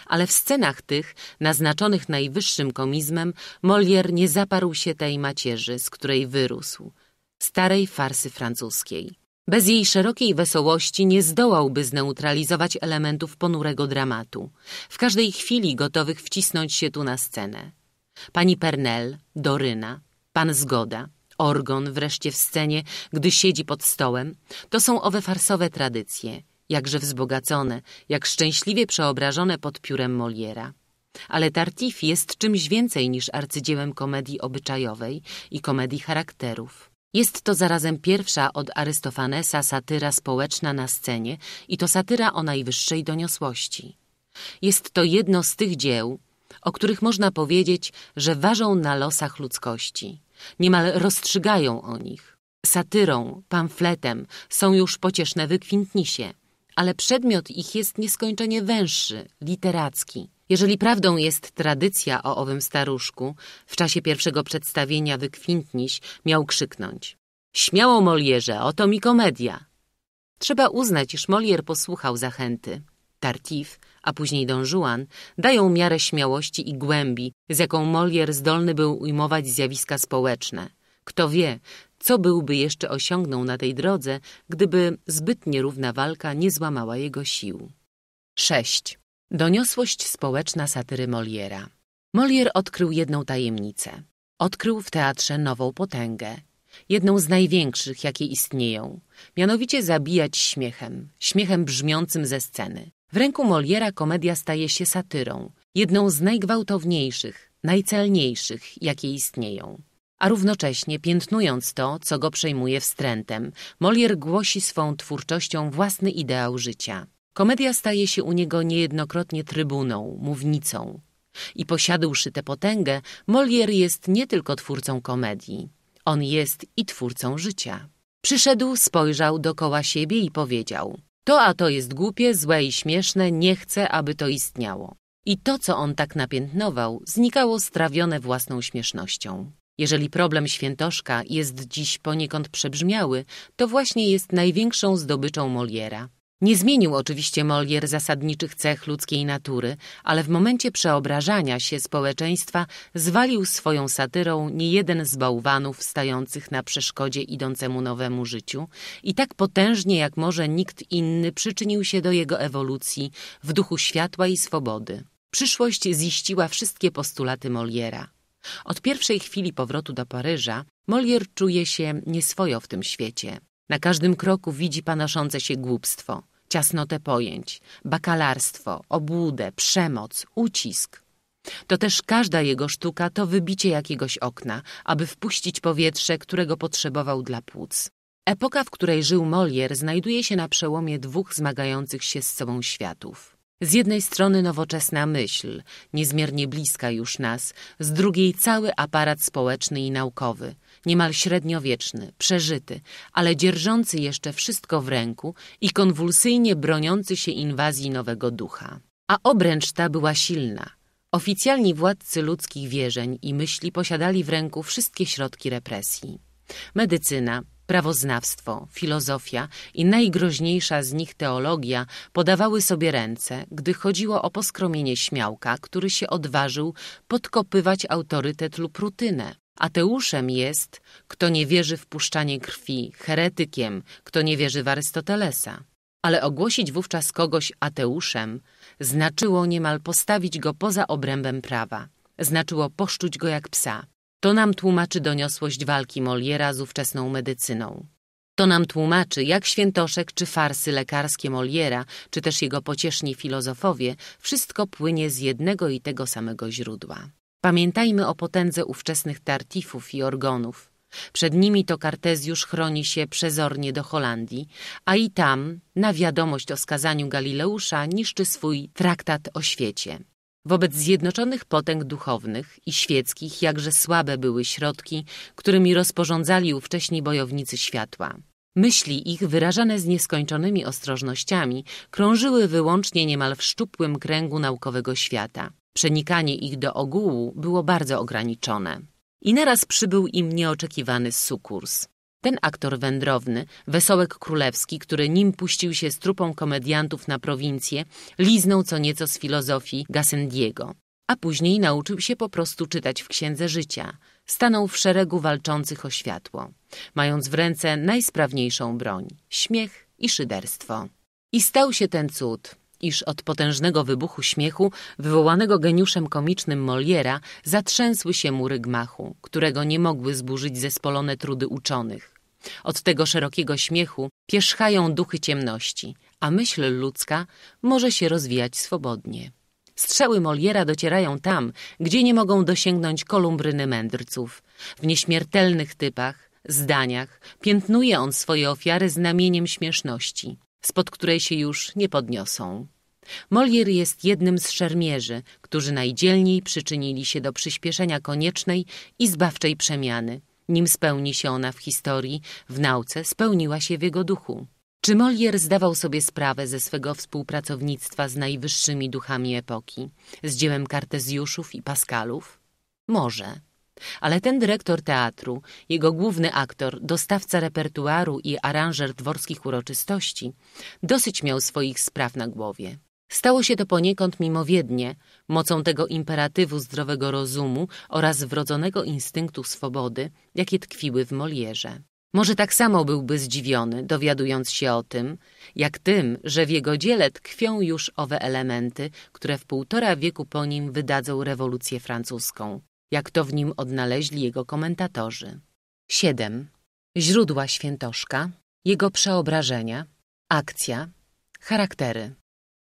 A: Ale w scenach tych, naznaczonych najwyższym komizmem, Molière nie zaparł się tej macierzy, z której wyrósł, starej farsy francuskiej. Bez jej szerokiej wesołości nie zdołałby zneutralizować elementów ponurego dramatu, w każdej chwili gotowych wcisnąć się tu na scenę. Pani Pernel, Doryna, pan Zgoda, Orgon wreszcie w scenie, gdy siedzi pod stołem, to są owe farsowe tradycje, jakże wzbogacone, jak szczęśliwie przeobrażone pod piórem Moliera. Ale Tartif jest czymś więcej niż arcydziełem komedii obyczajowej i komedii charakterów. Jest to zarazem pierwsza od Arystofanesa satyra społeczna na scenie i to satyra o najwyższej doniosłości. Jest to jedno z tych dzieł, o których można powiedzieć, że ważą na losach ludzkości – Niemal rozstrzygają o nich. Satyrą, pamfletem są już pocieszne wykwintnisie, ale przedmiot ich jest nieskończenie węższy, literacki. Jeżeli prawdą jest tradycja o owym staruszku, w czasie pierwszego przedstawienia wykwintniś miał krzyknąć. Śmiało Molierze, oto mi komedia. Trzeba uznać, iż Molier posłuchał zachęty. Tartif a później Don Juan, dają miarę śmiałości i głębi, z jaką Molière zdolny był ujmować zjawiska społeczne. Kto wie, co byłby jeszcze osiągnął na tej drodze, gdyby zbyt nierówna walka nie złamała jego sił. 6. Doniosłość społeczna satyry Moliera. Molière odkrył jedną tajemnicę. Odkrył w teatrze nową potęgę, jedną z największych, jakie istnieją, mianowicie zabijać śmiechem, śmiechem brzmiącym ze sceny. W ręku Moliera komedia staje się satyrą, jedną z najgwałtowniejszych, najcelniejszych, jakie istnieją. A równocześnie piętnując to, co go przejmuje wstrętem, Molière głosi swą twórczością własny ideał życia. Komedia staje się u niego niejednokrotnie trybuną, mównicą. I posiadłszy tę potęgę, Molière jest nie tylko twórcą komedii. On jest i twórcą życia. Przyszedł, spojrzał dokoła siebie i powiedział to a to jest głupie, złe i śmieszne, nie chcę, aby to istniało. I to, co on tak napiętnował, znikało strawione własną śmiesznością. Jeżeli problem świętoszka jest dziś poniekąd przebrzmiały, to właśnie jest największą zdobyczą Moliera. Nie zmienił oczywiście Molière zasadniczych cech ludzkiej natury, ale w momencie przeobrażania się społeczeństwa zwalił swoją satyrą niejeden z bałwanów stających na przeszkodzie idącemu nowemu życiu i tak potężnie jak może nikt inny przyczynił się do jego ewolucji w duchu światła i swobody. Przyszłość ziściła wszystkie postulaty Moliera. Od pierwszej chwili powrotu do Paryża Molière czuje się nieswojo w tym świecie. Na każdym kroku widzi panoszące się głupstwo ciasnotę pojęć, bakalarstwo, obłudę, przemoc, ucisk. To też każda jego sztuka to wybicie jakiegoś okna, aby wpuścić powietrze, którego potrzebował dla płuc. Epoka, w której żył Molière, znajduje się na przełomie dwóch zmagających się z sobą światów. Z jednej strony nowoczesna myśl, niezmiernie bliska już nas, z drugiej cały aparat społeczny i naukowy, niemal średniowieczny, przeżyty, ale dzierżący jeszcze wszystko w ręku i konwulsyjnie broniący się inwazji nowego ducha. A obręcz ta była silna. Oficjalni władcy ludzkich wierzeń i myśli posiadali w ręku wszystkie środki represji. Medycyna, prawoznawstwo, filozofia i najgroźniejsza z nich teologia podawały sobie ręce, gdy chodziło o poskromienie śmiałka, który się odważył podkopywać autorytet lub rutynę, Ateuszem jest, kto nie wierzy w puszczanie krwi, heretykiem, kto nie wierzy w Arystotelesa. Ale ogłosić wówczas kogoś ateuszem znaczyło niemal postawić go poza obrębem prawa. Znaczyło poszczuć go jak psa. To nam tłumaczy doniosłość walki Moliera z ówczesną medycyną. To nam tłumaczy, jak świętoszek czy farsy lekarskie Moliera, czy też jego pocieszni filozofowie, wszystko płynie z jednego i tego samego źródła. Pamiętajmy o potędze ówczesnych tartifów i orgonów. Przed nimi to Kartezjusz chroni się przezornie do Holandii, a i tam, na wiadomość o skazaniu Galileusza, niszczy swój traktat o świecie. Wobec zjednoczonych potęg duchownych i świeckich jakże słabe były środki, którymi rozporządzali ówcześni bojownicy światła. Myśli ich, wyrażane z nieskończonymi ostrożnościami, krążyły wyłącznie niemal w szczupłym kręgu naukowego świata. Przenikanie ich do ogółu było bardzo ograniczone. I naraz przybył im nieoczekiwany sukurs. Ten aktor wędrowny, Wesołek Królewski, który nim puścił się z trupą komediantów na prowincję, liznął co nieco z filozofii Gassendiego, a później nauczył się po prostu czytać w Księdze Życia. Stanął w szeregu walczących o światło, mając w ręce najsprawniejszą broń – śmiech i szyderstwo. I stał się ten cud – iż od potężnego wybuchu śmiechu, wywołanego geniuszem komicznym Moliera, zatrzęsły się mury gmachu, którego nie mogły zburzyć zespolone trudy uczonych. Od tego szerokiego śmiechu pierzchają duchy ciemności, a myśl ludzka może się rozwijać swobodnie. Strzały Moliera docierają tam, gdzie nie mogą dosięgnąć kolumbryny mędrców. W nieśmiertelnych typach, zdaniach piętnuje on swoje ofiary znamieniem śmieszności, spod której się już nie podniosą. Molière jest jednym z szermierzy, którzy najdzielniej przyczynili się do przyspieszenia koniecznej i zbawczej przemiany. Nim spełni się ona w historii, w nauce spełniła się w jego duchu. Czy Molière zdawał sobie sprawę ze swego współpracownictwa z najwyższymi duchami epoki, z dziełem Kartezjuszów i Paskalów? Może. Ale ten dyrektor teatru, jego główny aktor, dostawca repertuaru i aranżer dworskich uroczystości, dosyć miał swoich spraw na głowie. Stało się to poniekąd mimowiednie, mocą tego imperatywu zdrowego rozumu oraz wrodzonego instynktu swobody, jakie tkwiły w Molierze. Może tak samo byłby zdziwiony, dowiadując się o tym, jak tym, że w jego dziele tkwią już owe elementy, które w półtora wieku po nim wydadzą rewolucję francuską, jak to w nim odnaleźli jego komentatorzy. 7. Źródła świętoszka, jego przeobrażenia, akcja, charaktery.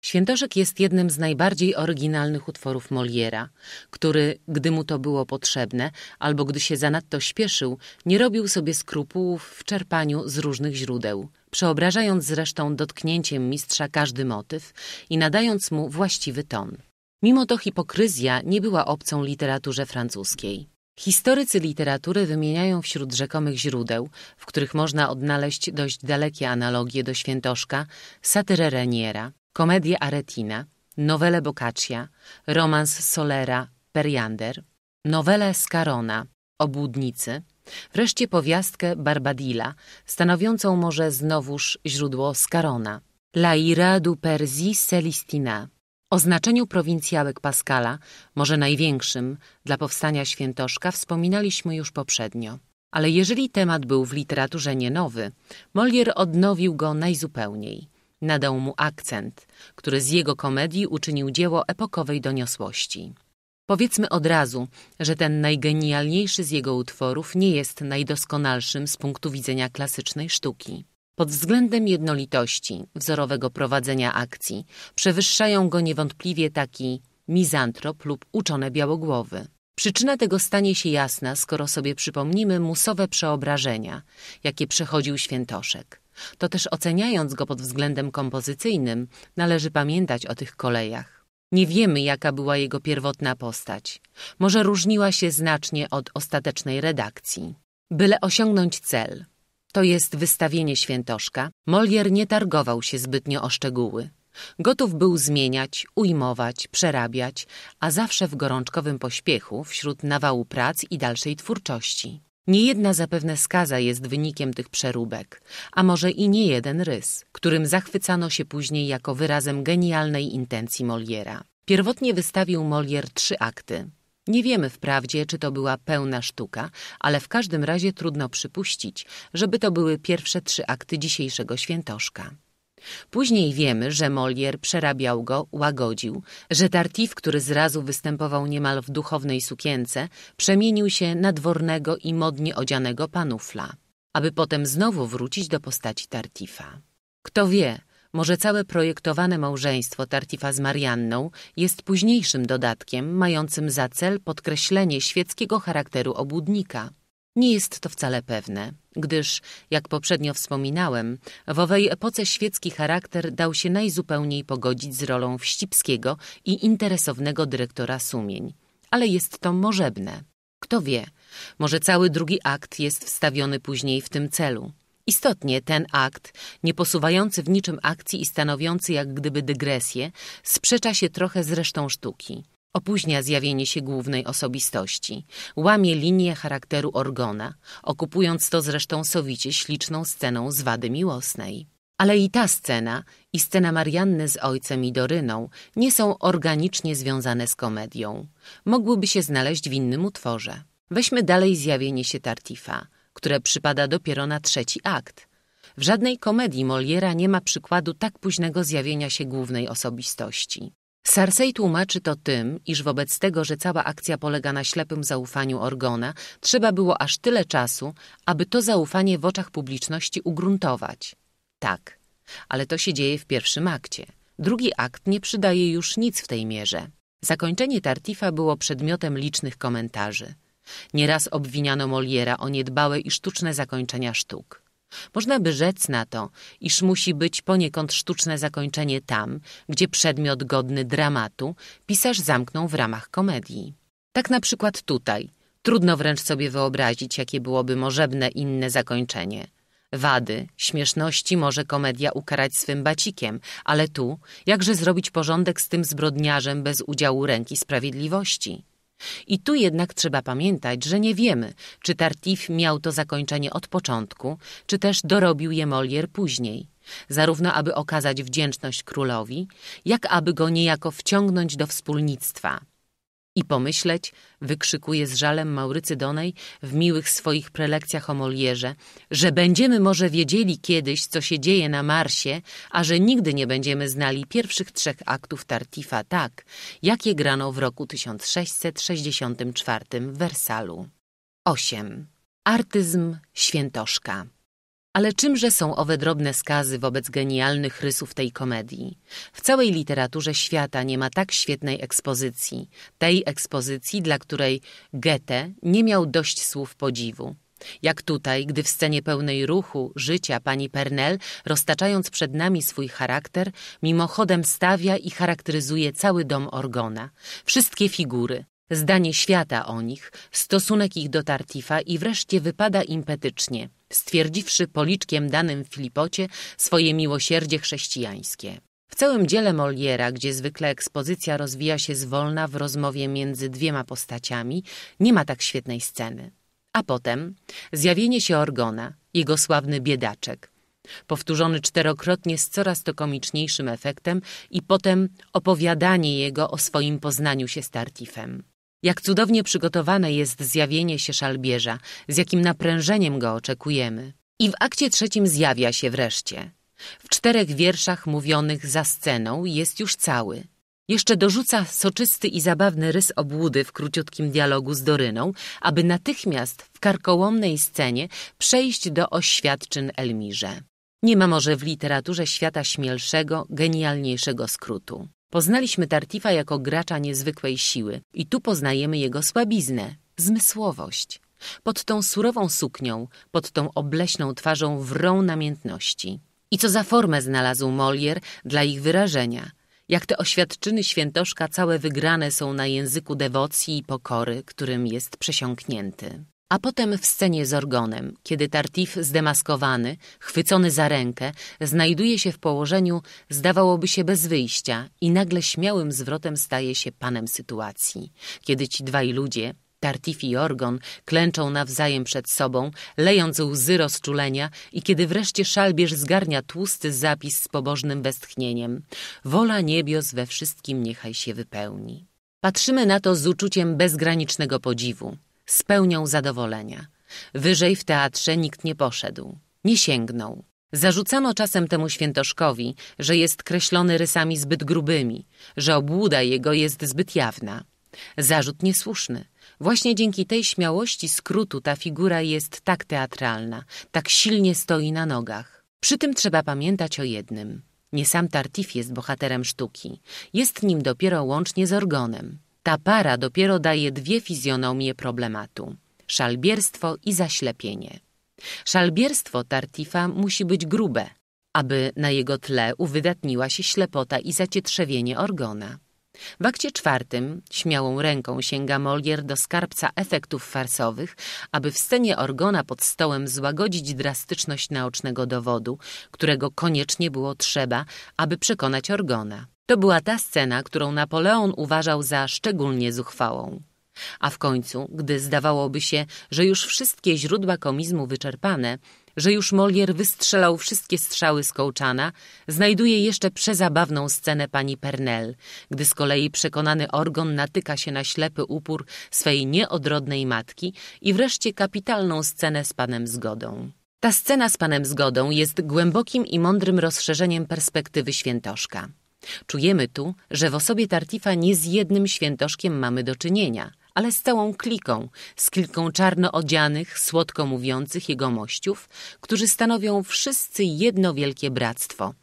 A: Świętożek jest jednym z najbardziej oryginalnych utworów Moliera, który, gdy mu to było potrzebne, albo gdy się zanadto śpieszył, nie robił sobie skrupułów w czerpaniu z różnych źródeł, przeobrażając zresztą dotknięciem mistrza każdy motyw i nadając mu właściwy ton. Mimo to hipokryzja nie była obcą literaturze francuskiej. Historycy literatury wymieniają wśród rzekomych źródeł, w których można odnaleźć dość dalekie analogie do świętoszka, satyrę Reniera, komedię Aretina, nowelę Boccaccia, romans Solera, Periander, nowelę Scarona, Obłudnicy, wreszcie powiastkę Barbadilla, stanowiącą może znowuż źródło Scarona, La ira du Persi Celestina, o znaczeniu prowincjałek Pascala, może największym dla powstania świętoszka, wspominaliśmy już poprzednio. Ale jeżeli temat był w literaturze nie nowy, Molière odnowił go najzupełniej – Nadał mu akcent, który z jego komedii uczynił dzieło epokowej doniosłości. Powiedzmy od razu, że ten najgenialniejszy z jego utworów nie jest najdoskonalszym z punktu widzenia klasycznej sztuki. Pod względem jednolitości, wzorowego prowadzenia akcji, przewyższają go niewątpliwie taki mizantrop lub uczone białogłowy. Przyczyna tego stanie się jasna, skoro sobie przypomnimy musowe przeobrażenia, jakie przechodził świętoszek to też oceniając go pod względem kompozycyjnym, należy pamiętać o tych kolejach. Nie wiemy, jaka była jego pierwotna postać. Może różniła się znacznie od ostatecznej redakcji. Byle osiągnąć cel, to jest wystawienie świętoszka, Molière nie targował się zbytnio o szczegóły. Gotów był zmieniać, ujmować, przerabiać, a zawsze w gorączkowym pośpiechu wśród nawału prac i dalszej twórczości. Niejedna zapewne skaza jest wynikiem tych przeróbek, a może i niejeden rys, którym zachwycano się później jako wyrazem genialnej intencji Moliera. Pierwotnie wystawił Molier trzy akty. Nie wiemy wprawdzie, czy to była pełna sztuka, ale w każdym razie trudno przypuścić, żeby to były pierwsze trzy akty dzisiejszego świętoszka. Później wiemy, że Molière przerabiał go, łagodził, że Tartif, który zrazu występował niemal w duchownej sukience, przemienił się na dwornego i modnie odzianego panufla, aby potem znowu wrócić do postaci Tartifa. Kto wie, może całe projektowane małżeństwo Tartifa z Marianną jest późniejszym dodatkiem mającym za cel podkreślenie świeckiego charakteru obłudnika – nie jest to wcale pewne, gdyż, jak poprzednio wspominałem, w owej epoce świecki charakter dał się najzupełniej pogodzić z rolą wścibskiego i interesownego dyrektora sumień. Ale jest to możebne. Kto wie, może cały drugi akt jest wstawiony później w tym celu. Istotnie ten akt, nie posuwający w niczym akcji i stanowiący jak gdyby dygresję, sprzecza się trochę z resztą sztuki. Opóźnia zjawienie się głównej osobistości, łamie linię charakteru Orgona, okupując to zresztą sowicie śliczną sceną z wady miłosnej. Ale i ta scena, i scena Marianny z ojcem i Doryną nie są organicznie związane z komedią. Mogłyby się znaleźć w innym utworze. Weźmy dalej zjawienie się Tartifa, które przypada dopiero na trzeci akt. W żadnej komedii Moliera nie ma przykładu tak późnego zjawienia się głównej osobistości. Sarsej tłumaczy to tym, iż wobec tego, że cała akcja polega na ślepym zaufaniu Orgona, trzeba było aż tyle czasu, aby to zaufanie w oczach publiczności ugruntować. Tak, ale to się dzieje w pierwszym akcie. Drugi akt nie przydaje już nic w tej mierze. Zakończenie Tartifa było przedmiotem licznych komentarzy. Nieraz obwiniano Moliera o niedbałe i sztuczne zakończenia sztuk. Można by rzec na to, iż musi być poniekąd sztuczne zakończenie tam, gdzie przedmiot godny dramatu pisarz zamknął w ramach komedii. Tak na przykład tutaj. Trudno wręcz sobie wyobrazić, jakie byłoby możebne inne zakończenie. Wady, śmieszności może komedia ukarać swym bacikiem, ale tu jakże zrobić porządek z tym zbrodniarzem bez udziału ręki sprawiedliwości? I tu jednak trzeba pamiętać, że nie wiemy, czy Tartif miał to zakończenie od początku, czy też dorobił je Molière później, zarówno aby okazać wdzięczność królowi, jak aby go niejako wciągnąć do wspólnictwa – i pomyśleć, wykrzykuje z żalem Maurycy Donej w miłych swoich prelekcjach o Molierze, że będziemy może wiedzieli kiedyś, co się dzieje na Marsie, a że nigdy nie będziemy znali pierwszych trzech aktów Tartifa tak, jakie grano w roku 1664 w Wersalu. 8. Artyzm świętoszka ale czymże są owe drobne skazy wobec genialnych rysów tej komedii? W całej literaturze świata nie ma tak świetnej ekspozycji, tej ekspozycji, dla której Goethe nie miał dość słów podziwu. Jak tutaj, gdy w scenie pełnej ruchu, życia pani Pernel, roztaczając przed nami swój charakter, mimochodem stawia i charakteryzuje cały dom Orgona, wszystkie figury, zdanie świata o nich, stosunek ich do Tartifa i wreszcie wypada impetycznie – stwierdziwszy policzkiem danym Filipocie swoje miłosierdzie chrześcijańskie. W całym dziele Moliera, gdzie zwykle ekspozycja rozwija się zwolna w rozmowie między dwiema postaciami, nie ma tak świetnej sceny. A potem zjawienie się Orgona, jego sławny biedaczek, powtórzony czterokrotnie z coraz to komiczniejszym efektem i potem opowiadanie jego o swoim poznaniu się z Tartifem. Jak cudownie przygotowane jest zjawienie się szalbierza, z jakim naprężeniem go oczekujemy. I w akcie trzecim zjawia się wreszcie. W czterech wierszach mówionych za sceną jest już cały. Jeszcze dorzuca soczysty i zabawny rys obłudy w króciutkim dialogu z Doryną, aby natychmiast w karkołomnej scenie przejść do oświadczyn Elmirze. Nie ma może w literaturze świata śmielszego, genialniejszego skrótu. Poznaliśmy Tartifa jako gracza niezwykłej siły i tu poznajemy jego słabiznę, zmysłowość. Pod tą surową suknią, pod tą obleśną twarzą wrą namiętności. I co za formę znalazł Molière dla ich wyrażenia. Jak te oświadczyny świętoszka całe wygrane są na języku dewocji i pokory, którym jest przesiąknięty. A potem w scenie z orgonem, kiedy Tartif zdemaskowany, chwycony za rękę, znajduje się w położeniu, zdawałoby się bez wyjścia i nagle śmiałym zwrotem staje się panem sytuacji. Kiedy ci dwaj ludzie, Tartif i Orgon, klęczą nawzajem przed sobą, lejąc łzy rozczulenia i kiedy wreszcie szalbierz zgarnia tłusty zapis z pobożnym westchnieniem. Wola niebios we wszystkim niechaj się wypełni. Patrzymy na to z uczuciem bezgranicznego podziwu z pełnią zadowolenia. Wyżej w teatrze nikt nie poszedł, nie sięgnął. Zarzucano czasem temu świętoszkowi, że jest kreślony rysami zbyt grubymi, że obłuda jego jest zbyt jawna. Zarzut niesłuszny. Właśnie dzięki tej śmiałości skrótu ta figura jest tak teatralna, tak silnie stoi na nogach. Przy tym trzeba pamiętać o jednym. Nie sam Tartif jest bohaterem sztuki. Jest nim dopiero łącznie z Orgonem. Ta para dopiero daje dwie fizjonomie problematu – szalbierstwo i zaślepienie. Szalbierstwo Tartifa musi być grube, aby na jego tle uwydatniła się ślepota i zacietrzewienie orgona. W akcie czwartym śmiałą ręką sięga Molière do skarbca efektów farsowych, aby w scenie Orgona pod stołem złagodzić drastyczność naocznego dowodu, którego koniecznie było trzeba, aby przekonać Orgona. To była ta scena, którą Napoleon uważał za szczególnie zuchwałą. A w końcu, gdy zdawałoby się, że już wszystkie źródła komizmu wyczerpane, że już Molière wystrzelał wszystkie strzały z kołczana, znajduje jeszcze przezabawną scenę pani Pernel, gdy z kolei przekonany Orgon natyka się na ślepy upór swej nieodrodnej matki i wreszcie kapitalną scenę z panem Zgodą. Ta scena z panem Zgodą jest głębokim i mądrym rozszerzeniem perspektywy świętoszka. Czujemy tu, że w osobie Tartifa nie z jednym świętoszkiem mamy do czynienia, ale z całą kliką, z kilką czarno odzianych, słodko mówiących jegomościów, którzy stanowią wszyscy jedno wielkie bractwo,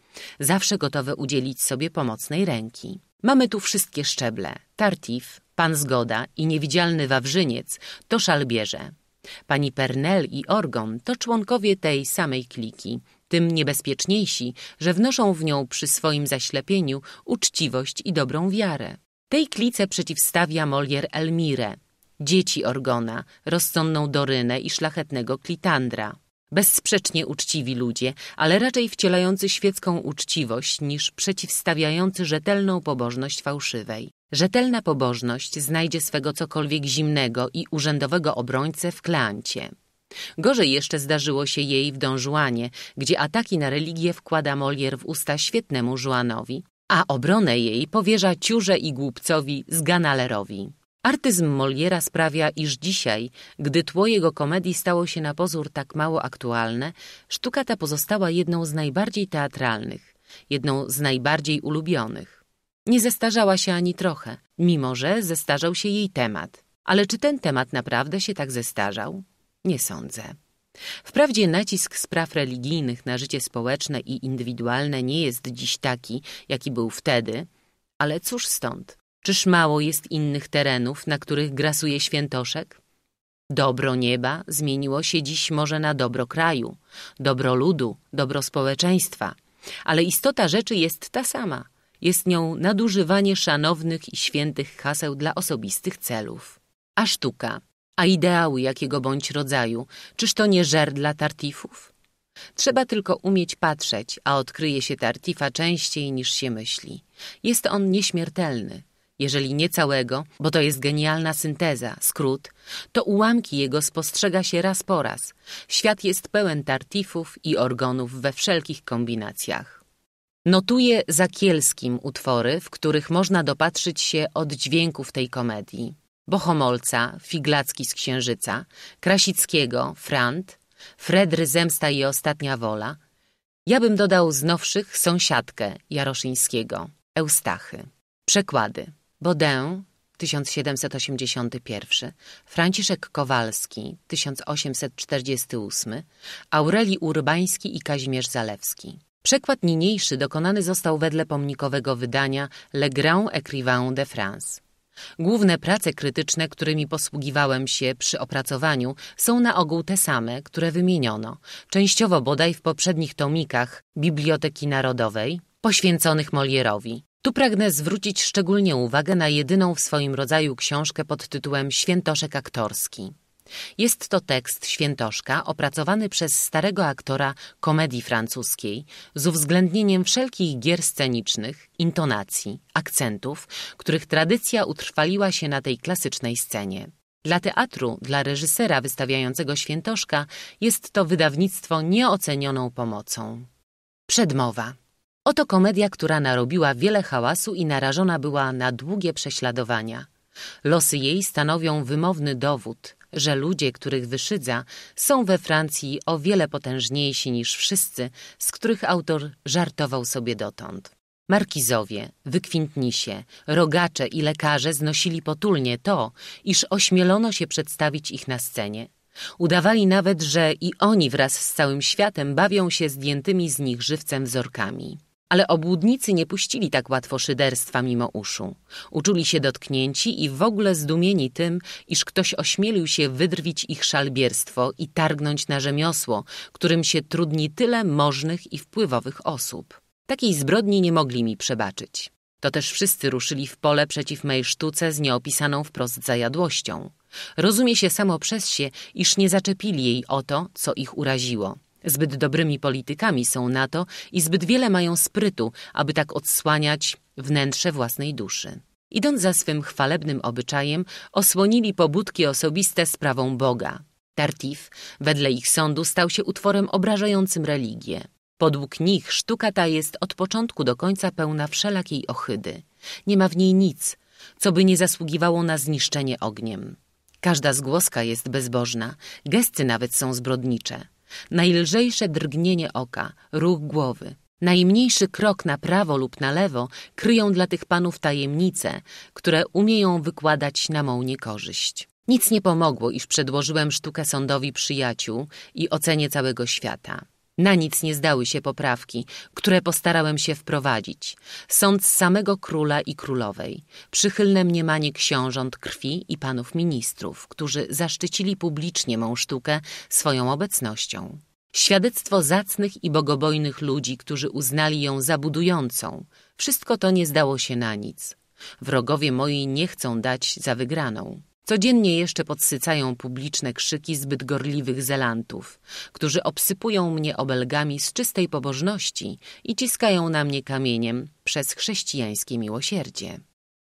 A: zawsze gotowe udzielić sobie pomocnej ręki. Mamy tu wszystkie szczeble. Tartif, pan Zgoda i niewidzialny Wawrzyniec to szalbierze. Pani Pernel i Orgon to członkowie tej samej kliki, tym niebezpieczniejsi, że wnoszą w nią przy swoim zaślepieniu uczciwość i dobrą wiarę. Tej klice przeciwstawia Molière Elmire, dzieci Orgona, rozsądną Dorynę i szlachetnego Klitandra. Bezsprzecznie uczciwi ludzie, ale raczej wcielający świecką uczciwość niż przeciwstawiający rzetelną pobożność fałszywej. Rzetelna pobożność znajdzie swego cokolwiek zimnego i urzędowego obrońcę w klancie. Gorzej jeszcze zdarzyło się jej w Don Juanie, gdzie ataki na religię wkłada Molière w usta świetnemu Żuanowi, a obronę jej powierza ciurze i głupcowi z Ganalerowi. Artyzm Moliera sprawia, iż dzisiaj, gdy tło jego komedii stało się na pozór tak mało aktualne, sztuka ta pozostała jedną z najbardziej teatralnych, jedną z najbardziej ulubionych. Nie zestarzała się ani trochę, mimo że zestarzał się jej temat. Ale czy ten temat naprawdę się tak zestarzał? Nie sądzę. Wprawdzie nacisk spraw religijnych na życie społeczne i indywidualne nie jest dziś taki, jaki był wtedy, ale cóż stąd? Czyż mało jest innych terenów, na których grasuje świętoszek? Dobro nieba zmieniło się dziś może na dobro kraju, dobro ludu, dobro społeczeństwa, ale istota rzeczy jest ta sama. Jest nią nadużywanie szanownych i świętych haseł dla osobistych celów. A sztuka – a ideały jakiego bądź rodzaju, czyż to nie żerdla tartifów? Trzeba tylko umieć patrzeć, a odkryje się tartifa częściej niż się myśli. Jest on nieśmiertelny. Jeżeli nie całego, bo to jest genialna synteza, skrót, to ułamki jego spostrzega się raz po raz. Świat jest pełen tartifów i organów we wszelkich kombinacjach. Notuje za Kielskim utwory, w których można dopatrzyć się od dźwięków tej komedii. Bohomolca, Figlacki z Księżyca, Krasickiego, Frant, Fredry Zemsta i Ostatnia Wola. Ja bym dodał z nowszych Sąsiadkę Jaroszyńskiego, Eustachy. Przekłady. Baudin, 1781, Franciszek Kowalski 1848, Aureli Urbański i Kazimierz Zalewski. Przekład niniejszy dokonany został wedle pomnikowego wydania Le Grand Écrivain de France. Główne prace krytyczne, którymi posługiwałem się przy opracowaniu, są na ogół te same, które wymieniono, częściowo bodaj w poprzednich tomikach Biblioteki Narodowej, poświęconych Molierowi. Tu pragnę zwrócić szczególnie uwagę na jedyną w swoim rodzaju książkę pod tytułem Świętoszek aktorski. Jest to tekst świętoszka opracowany przez starego aktora komedii francuskiej z uwzględnieniem wszelkich gier scenicznych, intonacji, akcentów, których tradycja utrwaliła się na tej klasycznej scenie. Dla teatru, dla reżysera wystawiającego świętoszka jest to wydawnictwo nieocenioną pomocą. Przedmowa. Oto komedia, która narobiła wiele hałasu i narażona była na długie prześladowania. Losy jej stanowią wymowny dowód, że ludzie, których wyszydza, są we Francji o wiele potężniejsi niż wszyscy, z których autor żartował sobie dotąd. Markizowie, wykwintnisie, rogacze i lekarze znosili potulnie to, iż ośmielono się przedstawić ich na scenie. Udawali nawet, że i oni wraz z całym światem bawią się zdjętymi z nich żywcem wzorkami. Ale obłudnicy nie puścili tak łatwo szyderstwa mimo uszu. Uczuli się dotknięci i w ogóle zdumieni tym, iż ktoś ośmielił się wydrwić ich szalbierstwo i targnąć na rzemiosło, którym się trudni tyle możnych i wpływowych osób. Takiej zbrodni nie mogli mi przebaczyć. To też wszyscy ruszyli w pole przeciw mej sztuce z nieopisaną wprost zajadłością. Rozumie się samo przez się, iż nie zaczepili jej o to, co ich uraziło. Zbyt dobrymi politykami są na to i zbyt wiele mają sprytu, aby tak odsłaniać wnętrze własnej duszy. Idąc za swym chwalebnym obyczajem, osłonili pobudki osobiste sprawą Boga. Tartif, wedle ich sądu, stał się utworem obrażającym religię. Podług nich sztuka ta jest od początku do końca pełna wszelakiej ohydy. Nie ma w niej nic, co by nie zasługiwało na zniszczenie ogniem. Każda zgłoska jest bezbożna, gesty nawet są zbrodnicze. Najlżejsze drgnienie oka, ruch głowy, najmniejszy krok na prawo lub na lewo kryją dla tych panów tajemnice, które umieją wykładać na mą niekorzyść. Nic nie pomogło, iż przedłożyłem sztukę sądowi przyjaciół i ocenie całego świata. Na nic nie zdały się poprawki, które postarałem się wprowadzić. Sąd samego króla i królowej, przychylne mniemanie książąt krwi i panów ministrów, którzy zaszczycili publicznie mą sztukę swoją obecnością. Świadectwo zacnych i bogobojnych ludzi, którzy uznali ją za budującą. Wszystko to nie zdało się na nic. Wrogowie moi nie chcą dać za wygraną. Codziennie jeszcze podsycają publiczne krzyki zbyt gorliwych zelantów, którzy obsypują mnie obelgami z czystej pobożności i ciskają na mnie kamieniem przez chrześcijańskie miłosierdzie.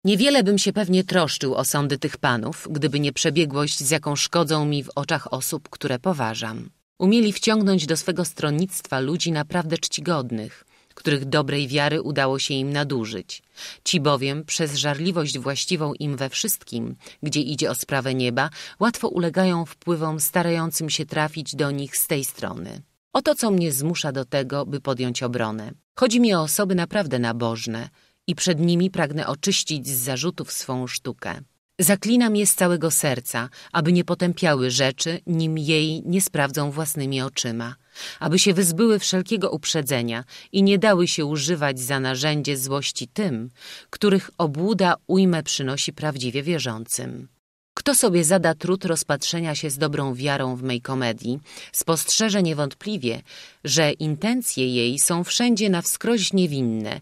A: Niewiele bym się pewnie troszczył o sądy tych panów, gdyby nie przebiegłość, z jaką szkodzą mi w oczach osób, które poważam. Umieli wciągnąć do swego stronnictwa ludzi naprawdę czcigodnych, których dobrej wiary udało się im nadużyć. Ci bowiem przez żarliwość właściwą im we wszystkim, gdzie idzie o sprawę nieba, łatwo ulegają wpływom starającym się trafić do nich z tej strony. Oto co mnie zmusza do tego, by podjąć obronę. Chodzi mi o osoby naprawdę nabożne i przed nimi pragnę oczyścić z zarzutów swą sztukę. Zaklinam je z całego serca, aby nie potępiały rzeczy, nim jej nie sprawdzą własnymi oczyma, aby się wyzbyły wszelkiego uprzedzenia i nie dały się używać za narzędzie złości tym, których obłuda ujmę przynosi prawdziwie wierzącym. Kto sobie zada trud rozpatrzenia się z dobrą wiarą w mej komedii, spostrzeże niewątpliwie, że intencje jej są wszędzie na wskroś niewinne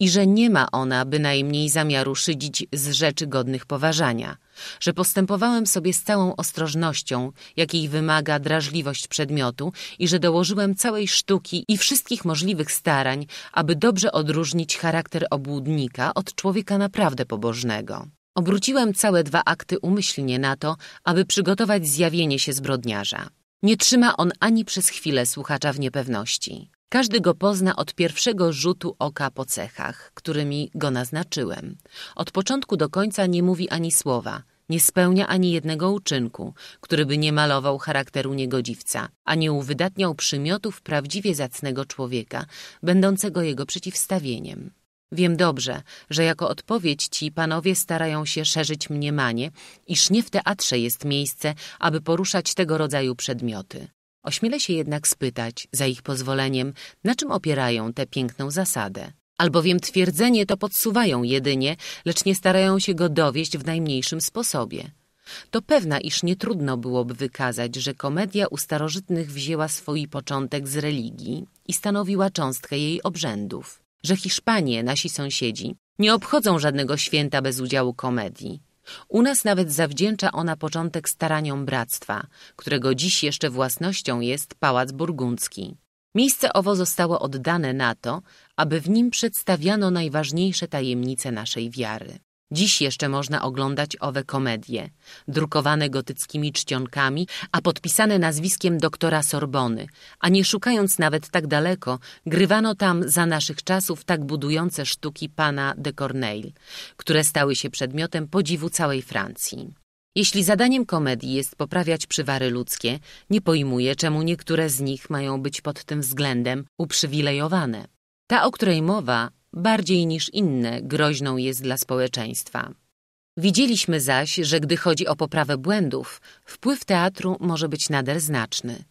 A: i że nie ma ona bynajmniej zamiaru szydzić z rzeczy godnych poważania, że postępowałem sobie z całą ostrożnością, jakiej wymaga drażliwość przedmiotu i że dołożyłem całej sztuki i wszystkich możliwych starań, aby dobrze odróżnić charakter obłudnika od człowieka naprawdę pobożnego. Obróciłem całe dwa akty umyślnie na to, aby przygotować zjawienie się zbrodniarza. Nie trzyma on ani przez chwilę słuchacza w niepewności. Każdy go pozna od pierwszego rzutu oka po cechach, którymi go naznaczyłem. Od początku do końca nie mówi ani słowa, nie spełnia ani jednego uczynku, który by nie malował charakteru niegodziwca, a nie uwydatniał przymiotów prawdziwie zacnego człowieka, będącego jego przeciwstawieniem. Wiem dobrze, że jako odpowiedź ci panowie starają się szerzyć mniemanie, iż nie w teatrze jest miejsce, aby poruszać tego rodzaju przedmioty. Ośmielę się jednak spytać, za ich pozwoleniem, na czym opierają tę piękną zasadę. Albowiem twierdzenie to podsuwają jedynie, lecz nie starają się go dowieść w najmniejszym sposobie. To pewna, iż nie trudno byłoby wykazać, że komedia u starożytnych wzięła swój początek z religii i stanowiła cząstkę jej obrzędów. Że Hiszpanie, nasi sąsiedzi, nie obchodzą żadnego święta bez udziału komedii. U nas nawet zawdzięcza ona początek staraniom bractwa, którego dziś jeszcze własnością jest Pałac Burgundzki. Miejsce owo zostało oddane na to, aby w nim przedstawiano najważniejsze tajemnice naszej wiary. Dziś jeszcze można oglądać owe komedie, drukowane gotyckimi czcionkami, a podpisane nazwiskiem doktora Sorbony, a nie szukając nawet tak daleko, grywano tam za naszych czasów tak budujące sztuki pana de Corneille, które stały się przedmiotem podziwu całej Francji. Jeśli zadaniem komedii jest poprawiać przywary ludzkie, nie pojmuję, czemu niektóre z nich mają być pod tym względem uprzywilejowane. Ta, o której mowa, bardziej niż inne groźną jest dla społeczeństwa. Widzieliśmy zaś, że gdy chodzi o poprawę błędów, wpływ teatru może być nader znaczny.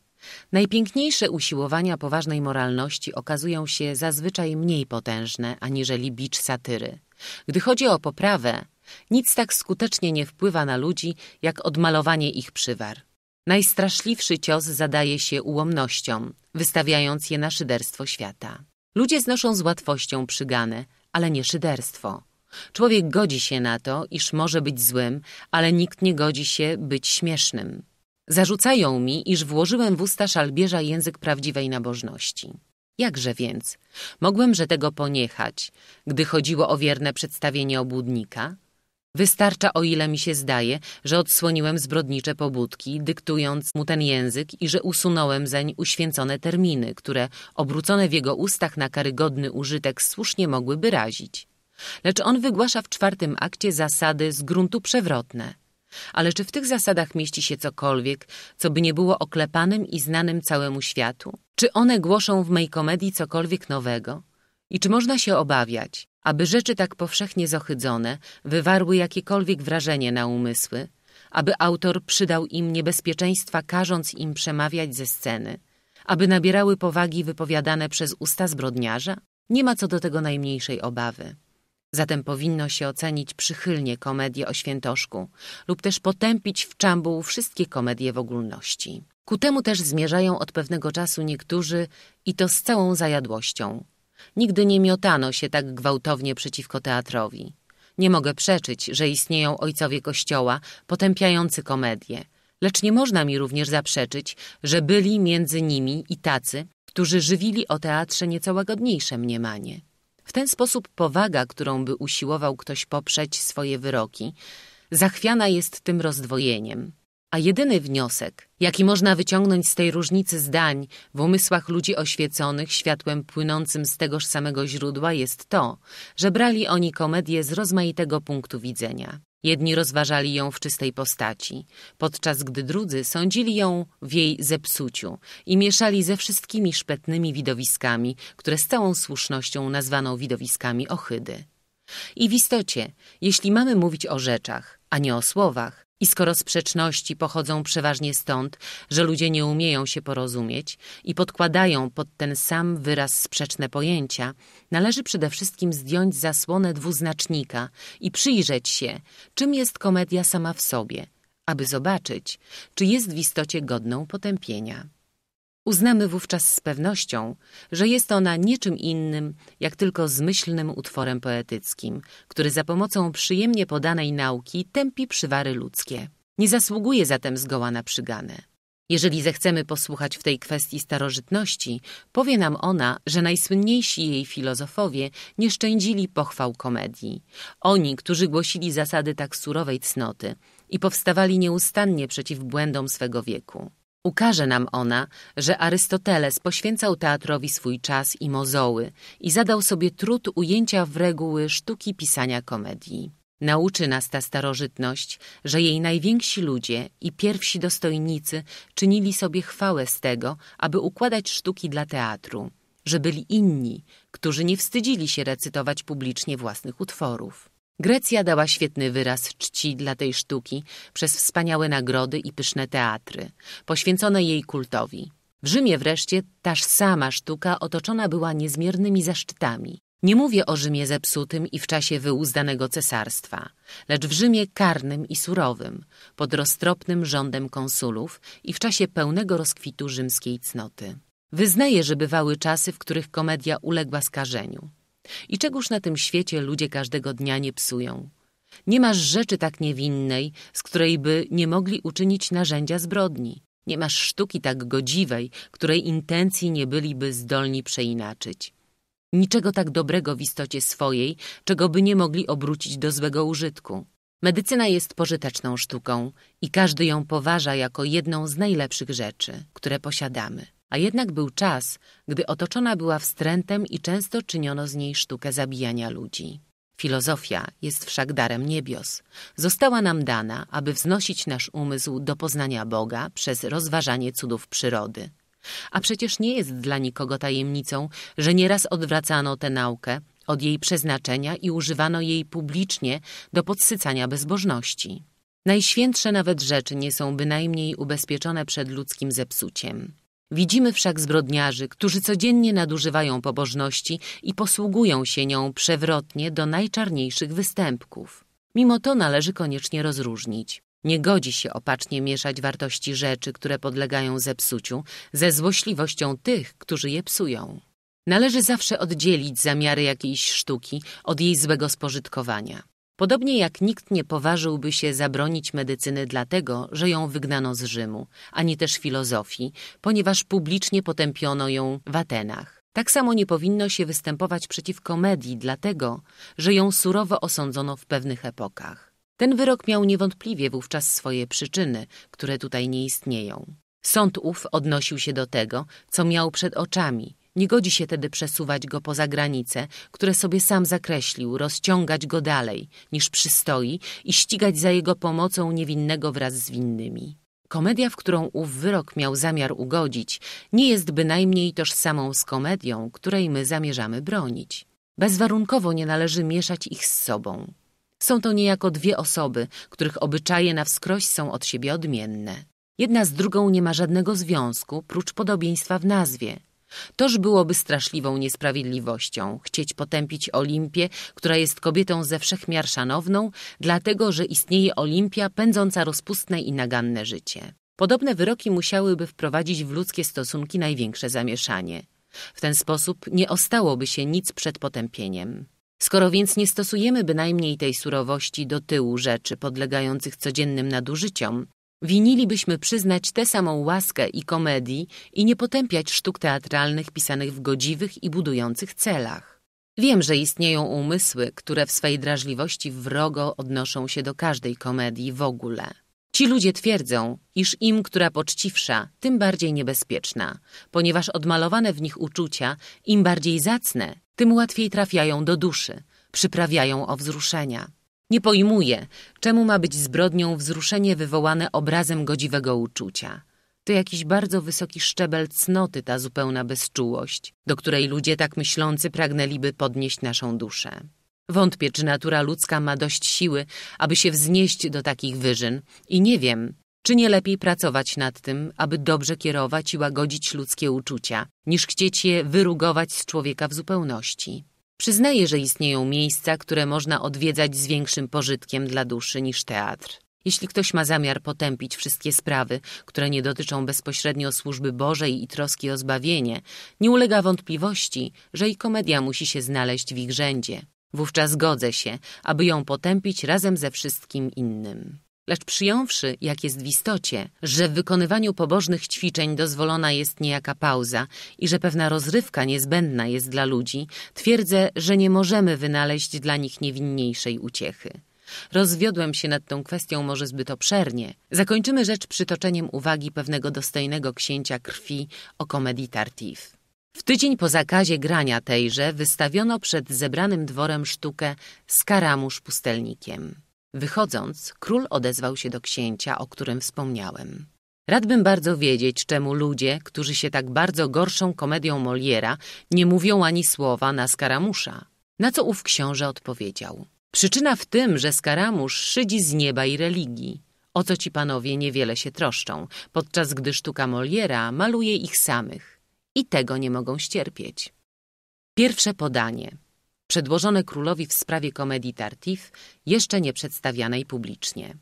A: Najpiękniejsze usiłowania poważnej moralności okazują się zazwyczaj mniej potężne aniżeli bicz satyry. Gdy chodzi o poprawę, nic tak skutecznie nie wpływa na ludzi, jak odmalowanie ich przywar. Najstraszliwszy cios zadaje się ułomnościom, wystawiając je na szyderstwo świata. Ludzie znoszą z łatwością przyganę, ale nie szyderstwo. Człowiek godzi się na to, iż może być złym, ale nikt nie godzi się być śmiesznym. Zarzucają mi, iż włożyłem w usta szalbierza język prawdziwej nabożności. Jakże więc? Mogłem tego poniechać, gdy chodziło o wierne przedstawienie obłudnika? Wystarcza, o ile mi się zdaje, że odsłoniłem zbrodnicze pobudki, dyktując mu ten język i że usunąłem zeń uświęcone terminy, które obrócone w jego ustach na karygodny użytek słusznie mogłyby razić. Lecz on wygłasza w czwartym akcie zasady z gruntu przewrotne. Ale czy w tych zasadach mieści się cokolwiek, co by nie było oklepanym i znanym całemu światu? Czy one głoszą w mej komedii cokolwiek nowego? I czy można się obawiać, aby rzeczy tak powszechnie zohydzone wywarły jakiekolwiek wrażenie na umysły, aby autor przydał im niebezpieczeństwa, każąc im przemawiać ze sceny, aby nabierały powagi wypowiadane przez usta zbrodniarza? Nie ma co do tego najmniejszej obawy. Zatem powinno się ocenić przychylnie komedię o świętoszku lub też potępić w czambuł wszystkie komedie w ogólności. Ku temu też zmierzają od pewnego czasu niektórzy i to z całą zajadłością, Nigdy nie miotano się tak gwałtownie przeciwko teatrowi. Nie mogę przeczyć, że istnieją ojcowie kościoła potępiający komedię, lecz nie można mi również zaprzeczyć, że byli między nimi i tacy, którzy żywili o teatrze nieco łagodniejsze mniemanie. W ten sposób powaga, którą by usiłował ktoś poprzeć swoje wyroki, zachwiana jest tym rozdwojeniem, a jedyny wniosek, jaki można wyciągnąć z tej różnicy zdań w umysłach ludzi oświeconych światłem płynącym z tegoż samego źródła, jest to, że brali oni komedię z rozmaitego punktu widzenia. Jedni rozważali ją w czystej postaci, podczas gdy drudzy sądzili ją w jej zepsuciu i mieszali ze wszystkimi szpetnymi widowiskami, które z całą słusznością nazwano widowiskami ohydy. I w istocie, jeśli mamy mówić o rzeczach, a nie o słowach. I skoro sprzeczności pochodzą przeważnie stąd, że ludzie nie umieją się porozumieć i podkładają pod ten sam wyraz sprzeczne pojęcia, należy przede wszystkim zdjąć zasłonę dwuznacznika i przyjrzeć się, czym jest komedia sama w sobie, aby zobaczyć, czy jest w istocie godną potępienia. Uznamy wówczas z pewnością, że jest ona niczym innym, jak tylko zmyślnym utworem poetyckim, który za pomocą przyjemnie podanej nauki tępi przywary ludzkie. Nie zasługuje zatem zgoła na przyganę. Jeżeli zechcemy posłuchać w tej kwestii starożytności, powie nam ona, że najsłynniejsi jej filozofowie nie szczędzili pochwał komedii. Oni, którzy głosili zasady tak surowej cnoty i powstawali nieustannie przeciw błędom swego wieku. Ukaże nam ona, że Arystoteles poświęcał teatrowi swój czas i mozoły i zadał sobie trud ujęcia w reguły sztuki pisania komedii. Nauczy nas ta starożytność, że jej najwięksi ludzie i pierwsi dostojnicy czynili sobie chwałę z tego, aby układać sztuki dla teatru, że byli inni, którzy nie wstydzili się recytować publicznie własnych utworów. Grecja dała świetny wyraz czci dla tej sztuki przez wspaniałe nagrody i pyszne teatry, poświęcone jej kultowi. W Rzymie wreszcie taż sama sztuka otoczona była niezmiernymi zaszczytami. Nie mówię o Rzymie zepsutym i w czasie wyuzdanego cesarstwa, lecz w Rzymie karnym i surowym, pod roztropnym rządem konsulów i w czasie pełnego rozkwitu rzymskiej cnoty. Wyznaję, że bywały czasy, w których komedia uległa skażeniu. I czegoż na tym świecie ludzie każdego dnia nie psują? Nie masz rzeczy tak niewinnej, z której by nie mogli uczynić narzędzia zbrodni. Nie masz sztuki tak godziwej, której intencji nie byliby zdolni przeinaczyć. Niczego tak dobrego w istocie swojej, czego by nie mogli obrócić do złego użytku. Medycyna jest pożyteczną sztuką i każdy ją poważa jako jedną z najlepszych rzeczy, które posiadamy. A jednak był czas, gdy otoczona była wstrętem i często czyniono z niej sztukę zabijania ludzi. Filozofia jest wszak darem niebios. Została nam dana, aby wznosić nasz umysł do poznania Boga przez rozważanie cudów przyrody. A przecież nie jest dla nikogo tajemnicą, że nieraz odwracano tę naukę od jej przeznaczenia i używano jej publicznie do podsycania bezbożności. Najświętsze nawet rzeczy nie są bynajmniej ubezpieczone przed ludzkim zepsuciem. Widzimy wszak zbrodniarzy, którzy codziennie nadużywają pobożności i posługują się nią przewrotnie do najczarniejszych występków. Mimo to należy koniecznie rozróżnić. Nie godzi się opacznie mieszać wartości rzeczy, które podlegają zepsuciu, ze złośliwością tych, którzy je psują. Należy zawsze oddzielić zamiary jakiejś sztuki od jej złego spożytkowania. Podobnie jak nikt nie poważyłby się zabronić medycyny dlatego, że ją wygnano z Rzymu, ani też filozofii, ponieważ publicznie potępiono ją w Atenach. Tak samo nie powinno się występować przeciwko medii dlatego, że ją surowo osądzono w pewnych epokach. Ten wyrok miał niewątpliwie wówczas swoje przyczyny, które tutaj nie istnieją. Sąd ów odnosił się do tego, co miał przed oczami, nie godzi się tedy przesuwać go poza granice, które sobie sam zakreślił, rozciągać go dalej, niż przystoi i ścigać za jego pomocą niewinnego wraz z winnymi. Komedia, w którą ów wyrok miał zamiar ugodzić, nie jest bynajmniej tożsamą z komedią, której my zamierzamy bronić. Bezwarunkowo nie należy mieszać ich z sobą. Są to niejako dwie osoby, których obyczaje na wskroś są od siebie odmienne. Jedna z drugą nie ma żadnego związku, prócz podobieństwa w nazwie, Toż byłoby straszliwą niesprawiedliwością chcieć potępić Olimpię, która jest kobietą ze wszechmiar szanowną, dlatego że istnieje Olimpia pędząca rozpustne i naganne życie. Podobne wyroki musiałyby wprowadzić w ludzkie stosunki największe zamieszanie. W ten sposób nie ostałoby się nic przed potępieniem. Skoro więc nie stosujemy bynajmniej tej surowości do tyłu rzeczy podlegających codziennym nadużyciom, Winilibyśmy przyznać tę samą łaskę i komedii i nie potępiać sztuk teatralnych pisanych w godziwych i budujących celach. Wiem, że istnieją umysły, które w swej drażliwości wrogo odnoszą się do każdej komedii w ogóle. Ci ludzie twierdzą, iż im, która poczciwsza, tym bardziej niebezpieczna, ponieważ odmalowane w nich uczucia, im bardziej zacne, tym łatwiej trafiają do duszy, przyprawiają o wzruszenia. Nie pojmuję, czemu ma być zbrodnią wzruszenie wywołane obrazem godziwego uczucia. To jakiś bardzo wysoki szczebel cnoty ta zupełna bezczułość, do której ludzie tak myślący pragnęliby podnieść naszą duszę. Wątpię, czy natura ludzka ma dość siły, aby się wznieść do takich wyżyn i nie wiem, czy nie lepiej pracować nad tym, aby dobrze kierować i łagodzić ludzkie uczucia, niż chcieć je wyrugować z człowieka w zupełności. Przyznaję, że istnieją miejsca, które można odwiedzać z większym pożytkiem dla duszy niż teatr. Jeśli ktoś ma zamiar potępić wszystkie sprawy, które nie dotyczą bezpośrednio służby Bożej i troski o zbawienie, nie ulega wątpliwości, że i komedia musi się znaleźć w ich rzędzie. Wówczas godzę się, aby ją potępić razem ze wszystkim innym. Lecz przyjąwszy, jak jest w istocie, że w wykonywaniu pobożnych ćwiczeń dozwolona jest niejaka pauza i że pewna rozrywka niezbędna jest dla ludzi, twierdzę, że nie możemy wynaleźć dla nich niewinniejszej uciechy. Rozwiodłem się nad tą kwestią może zbyt obszernie. Zakończymy rzecz przytoczeniem uwagi pewnego dostojnego księcia krwi o komedii Tartif. W tydzień po zakazie grania tejże wystawiono przed zebranym dworem sztukę Skaramusz pustelnikiem. Wychodząc, król odezwał się do księcia, o którym wspomniałem. Radbym bardzo wiedzieć, czemu ludzie, którzy się tak bardzo gorszą komedią Moliera, nie mówią ani słowa na Skaramusza. Na co ów książę odpowiedział. Przyczyna w tym, że Skaramusz szydzi z nieba i religii. O co ci panowie niewiele się troszczą, podczas gdy sztuka Moliera maluje ich samych. I tego nie mogą ścierpieć. Pierwsze podanie przedłożone królowi w sprawie komedii Tartif, jeszcze nie przedstawianej publicznie.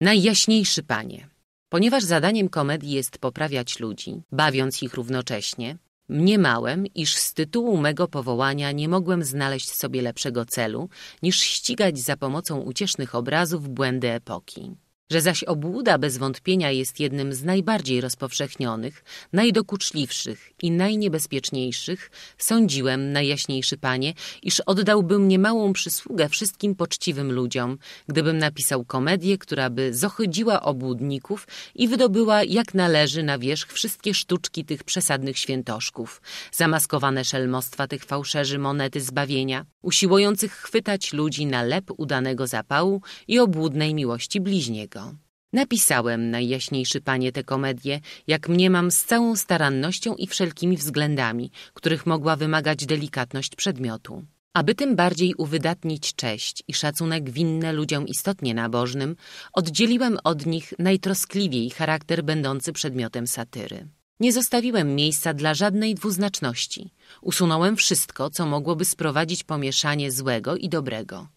A: Najjaśniejszy panie, ponieważ zadaniem komedii jest poprawiać ludzi, bawiąc ich równocześnie, mniemałem, iż z tytułu mego powołania nie mogłem znaleźć sobie lepszego celu, niż ścigać za pomocą uciesznych obrazów błędy epoki że zaś obłuda bez wątpienia jest jednym z najbardziej rozpowszechnionych, najdokuczliwszych i najniebezpieczniejszych, sądziłem, najjaśniejszy panie, iż oddałbym niemałą przysługę wszystkim poczciwym ludziom, gdybym napisał komedię, która by zohydziła obłudników i wydobyła jak należy na wierzch wszystkie sztuczki tych przesadnych świętoszków, zamaskowane szelmostwa tych fałszerzy monety zbawienia, usiłujących chwytać ludzi na lep udanego zapału i obłudnej miłości bliźniego niego. Napisałem, najjaśniejszy panie, tę komedię, jak mniemam, z całą starannością i wszelkimi względami, których mogła wymagać delikatność przedmiotu. Aby tym bardziej uwydatnić cześć i szacunek winne ludziom istotnie nabożnym, oddzieliłem od nich najtroskliwiej charakter będący przedmiotem satyry. Nie zostawiłem miejsca dla żadnej dwuznaczności. Usunąłem wszystko, co mogłoby sprowadzić pomieszanie złego i dobrego.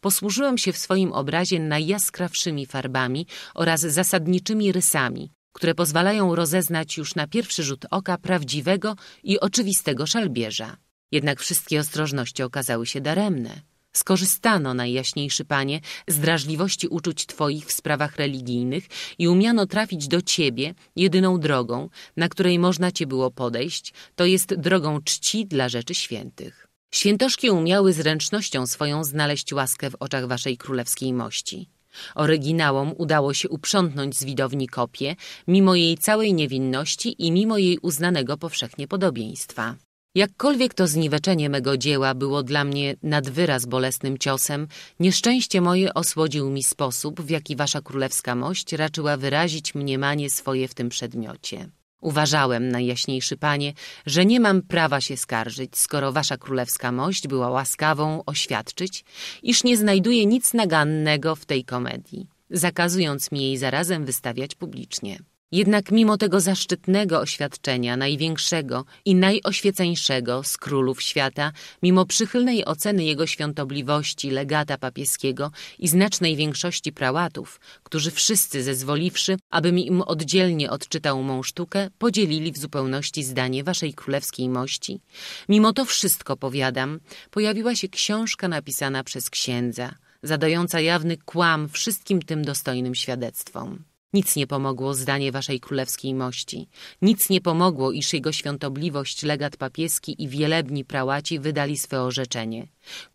A: Posłużyłem się w swoim obrazie najjaskrawszymi farbami oraz zasadniczymi rysami, które pozwalają rozeznać już na pierwszy rzut oka prawdziwego i oczywistego szalbierza. Jednak wszystkie ostrożności okazały się daremne. Skorzystano, najjaśniejszy panie, z drażliwości uczuć twoich w sprawach religijnych i umiano trafić do ciebie jedyną drogą, na której można cię było podejść, to jest drogą czci dla rzeczy świętych. Świętoszki umiały zręcznością swoją znaleźć łaskę w oczach waszej królewskiej mości. Oryginałom udało się uprzątnąć z widowni kopię, mimo jej całej niewinności i mimo jej uznanego powszechnie podobieństwa. Jakkolwiek to zniweczenie mego dzieła było dla mnie nad wyraz bolesnym ciosem, nieszczęście moje osłodził mi sposób, w jaki wasza królewska mość raczyła wyrazić mniemanie swoje w tym przedmiocie. Uważałem, najjaśniejszy panie, że nie mam prawa się skarżyć, skoro wasza królewska mość była łaskawą oświadczyć, iż nie znajduje nic nagannego w tej komedii, zakazując mi jej zarazem wystawiać publicznie. Jednak mimo tego zaszczytnego oświadczenia, największego i najoświeceńszego z królów świata, mimo przychylnej oceny jego świątobliwości legata papieskiego i znacznej większości prałatów, którzy wszyscy zezwoliwszy, abym im oddzielnie odczytał mą sztukę, podzielili w zupełności zdanie waszej królewskiej mości, mimo to wszystko, powiadam, pojawiła się książka napisana przez księdza, zadająca jawny kłam wszystkim tym dostojnym świadectwom. Nic nie pomogło zdanie waszej królewskiej mości. Nic nie pomogło, iż jego świątobliwość legat papieski i wielebni prałaci wydali swe orzeczenie.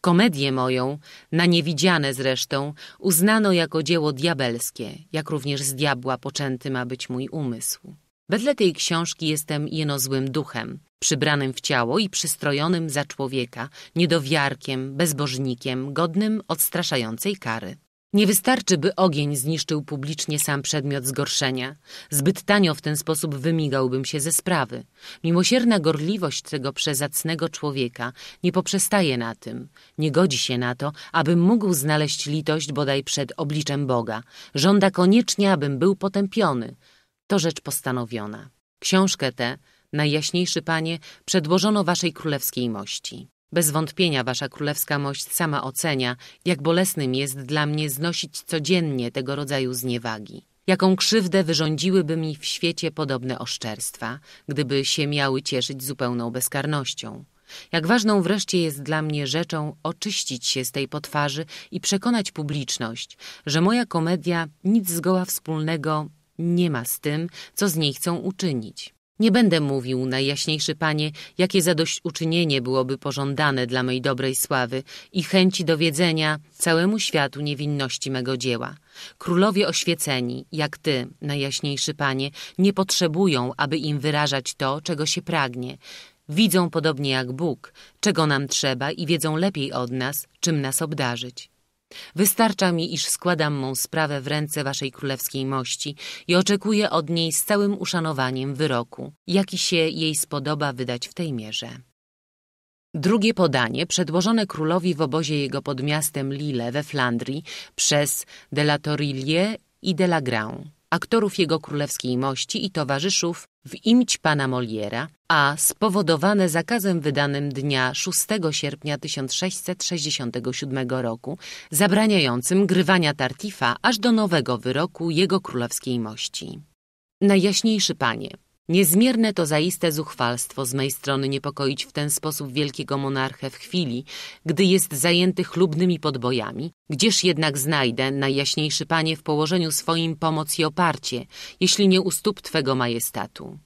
A: Komedię moją, na niewidziane zresztą, uznano jako dzieło diabelskie, jak również z diabła poczęty ma być mój umysł. Wedle tej książki jestem jeno złym duchem, przybranym w ciało i przystrojonym za człowieka, niedowiarkiem, bezbożnikiem, godnym odstraszającej kary. Nie wystarczy, by ogień zniszczył publicznie sam przedmiot zgorszenia. Zbyt tanio w ten sposób wymigałbym się ze sprawy. Miłosierna gorliwość tego przezacnego człowieka nie poprzestaje na tym. Nie godzi się na to, abym mógł znaleźć litość bodaj przed obliczem Boga. Żąda koniecznie, abym był potępiony. To rzecz postanowiona. Książkę tę, najjaśniejszy panie, przedłożono waszej królewskiej mości. Bez wątpienia wasza królewska mość sama ocenia, jak bolesnym jest dla mnie znosić codziennie tego rodzaju zniewagi. Jaką krzywdę wyrządziłyby mi w świecie podobne oszczerstwa, gdyby się miały cieszyć zupełną bezkarnością. Jak ważną wreszcie jest dla mnie rzeczą oczyścić się z tej potwarzy i przekonać publiczność, że moja komedia nic zgoła wspólnego nie ma z tym, co z niej chcą uczynić. Nie będę mówił, najjaśniejszy panie, jakie zadośćuczynienie byłoby pożądane dla mej dobrej sławy i chęci dowiedzenia całemu światu niewinności mego dzieła. Królowie oświeceni, jak ty, najjaśniejszy panie, nie potrzebują, aby im wyrażać to, czego się pragnie. Widzą podobnie jak Bóg, czego nam trzeba i wiedzą lepiej od nas, czym nas obdarzyć. Wystarcza mi, iż składam mą sprawę w ręce waszej królewskiej mości i oczekuję od niej z całym uszanowaniem wyroku, jaki się jej spodoba wydać w tej mierze. Drugie podanie, przedłożone królowi w obozie jego pod miastem Lille we Flandrii przez de la Torillier i de la Grand aktorów jego królewskiej mości i towarzyszów w imć pana Moliera, a spowodowane zakazem wydanym dnia 6 sierpnia 1667 roku, zabraniającym grywania tartifa aż do nowego wyroku jego królewskiej mości. Najjaśniejszy panie, Niezmierne to zaiste zuchwalstwo z mej strony niepokoić w ten sposób wielkiego monarchę w chwili, gdy jest zajęty chlubnymi podbojami, gdzież jednak znajdę, najjaśniejszy panie, w położeniu swoim pomoc i oparcie, jeśli nie u stóp Twego majestatu.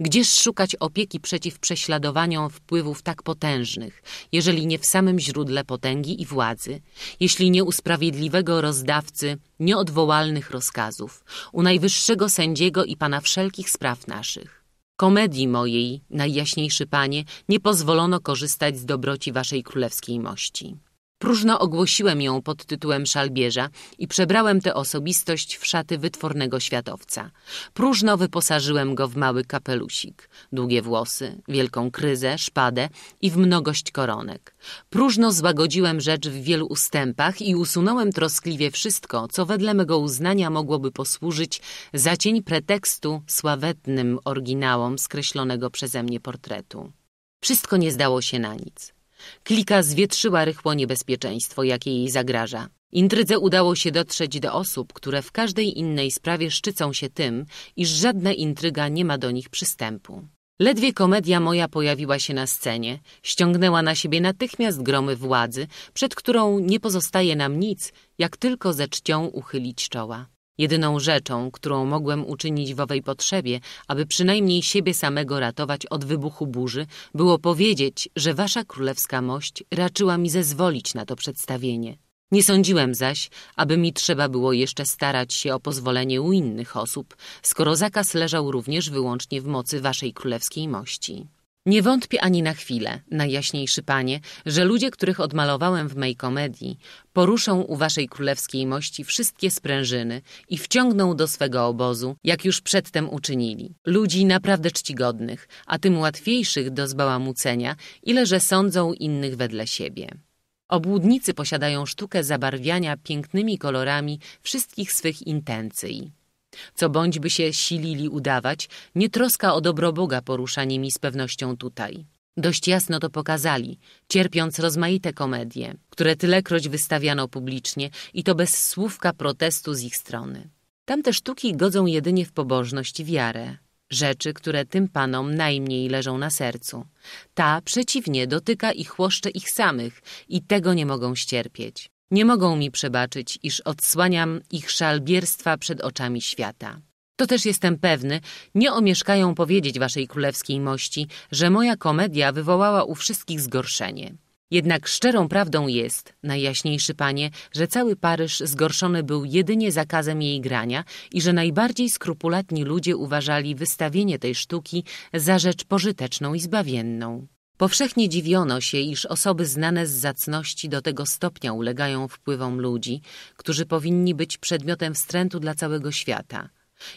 A: Gdzież szukać opieki przeciw prześladowaniom wpływów tak potężnych, jeżeli nie w samym źródle potęgi i władzy, jeśli nie u sprawiedliwego rozdawcy nieodwołalnych rozkazów, u najwyższego sędziego i Pana wszelkich spraw naszych? Komedii mojej, najjaśniejszy Panie, nie pozwolono korzystać z dobroci Waszej królewskiej mości. Próżno ogłosiłem ją pod tytułem szalbierza i przebrałem tę osobistość w szaty wytwornego światowca. Próżno wyposażyłem go w mały kapelusik, długie włosy, wielką kryzę, szpadę i w mnogość koronek. Próżno złagodziłem rzecz w wielu ustępach i usunąłem troskliwie wszystko, co wedle mego uznania mogłoby posłużyć za cień pretekstu sławetnym oryginałom skreślonego przeze mnie portretu. Wszystko nie zdało się na nic. Klika zwietrzyła rychło niebezpieczeństwo, jakie jej zagraża. Intrydze udało się dotrzeć do osób, które w każdej innej sprawie szczycą się tym, iż żadna intryga nie ma do nich przystępu. Ledwie komedia moja pojawiła się na scenie, ściągnęła na siebie natychmiast gromy władzy, przed którą nie pozostaje nam nic, jak tylko ze czcią uchylić czoła. Jedyną rzeczą, którą mogłem uczynić w owej potrzebie, aby przynajmniej siebie samego ratować od wybuchu burzy, było powiedzieć, że wasza królewska mość raczyła mi zezwolić na to przedstawienie. Nie sądziłem zaś, aby mi trzeba było jeszcze starać się o pozwolenie u innych osób, skoro zakaz leżał również wyłącznie w mocy waszej królewskiej mości. Nie wątpię ani na chwilę, najjaśniejszy panie, że ludzie, których odmalowałem w mej komedii, poruszą u waszej królewskiej mości wszystkie sprężyny i wciągną do swego obozu, jak już przedtem uczynili. Ludzi naprawdę czcigodnych, a tym łatwiejszych do zbałamucenia, ile że sądzą innych wedle siebie. Obłudnicy posiadają sztukę zabarwiania pięknymi kolorami wszystkich swych intencji. Co bądź by się silili udawać, nie troska o dobro Boga porusza nimi z pewnością tutaj. Dość jasno to pokazali, cierpiąc rozmaite komedie, które tylekroć wystawiano publicznie i to bez słówka protestu z ich strony. Tamte sztuki godzą jedynie w pobożność i wiarę, rzeczy, które tym panom najmniej leżą na sercu. Ta przeciwnie dotyka i chłoszcze ich samych i tego nie mogą ścierpieć. Nie mogą mi przebaczyć, iż odsłaniam ich szalbierstwa przed oczami świata. To też jestem pewny, nie omieszkają powiedzieć waszej królewskiej mości, że moja komedia wywołała u wszystkich zgorszenie. Jednak szczerą prawdą jest, najjaśniejszy panie, że cały Paryż zgorszony był jedynie zakazem jej grania i że najbardziej skrupulatni ludzie uważali wystawienie tej sztuki za rzecz pożyteczną i zbawienną. Powszechnie dziwiono się, iż osoby znane z zacności do tego stopnia ulegają wpływom ludzi, którzy powinni być przedmiotem wstrętu dla całego świata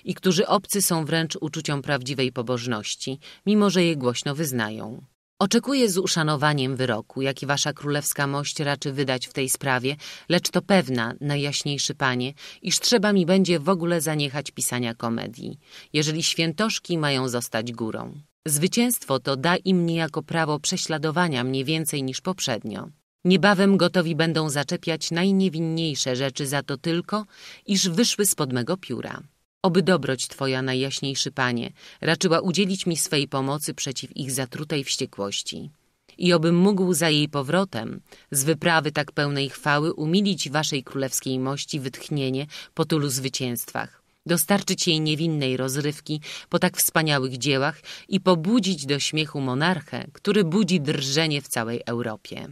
A: i którzy obcy są wręcz uczuciom prawdziwej pobożności, mimo że je głośno wyznają. Oczekuję z uszanowaniem wyroku, jaki wasza królewska mość raczy wydać w tej sprawie, lecz to pewna, najjaśniejszy panie, iż trzeba mi będzie w ogóle zaniechać pisania komedii, jeżeli świętoszki mają zostać górą. Zwycięstwo to da im niejako prawo prześladowania mnie więcej niż poprzednio. Niebawem gotowi będą zaczepiać najniewinniejsze rzeczy za to tylko, iż wyszły spod mego pióra. Oby dobroć Twoja, najjaśniejszy Panie, raczyła udzielić mi swej pomocy przeciw ich zatrutej wściekłości. I obym mógł za jej powrotem, z wyprawy tak pełnej chwały, umilić Waszej królewskiej mości wytchnienie po tylu zwycięstwach dostarczyć jej niewinnej rozrywki po tak wspaniałych dziełach i pobudzić do śmiechu monarchę, który budzi drżenie w całej Europie.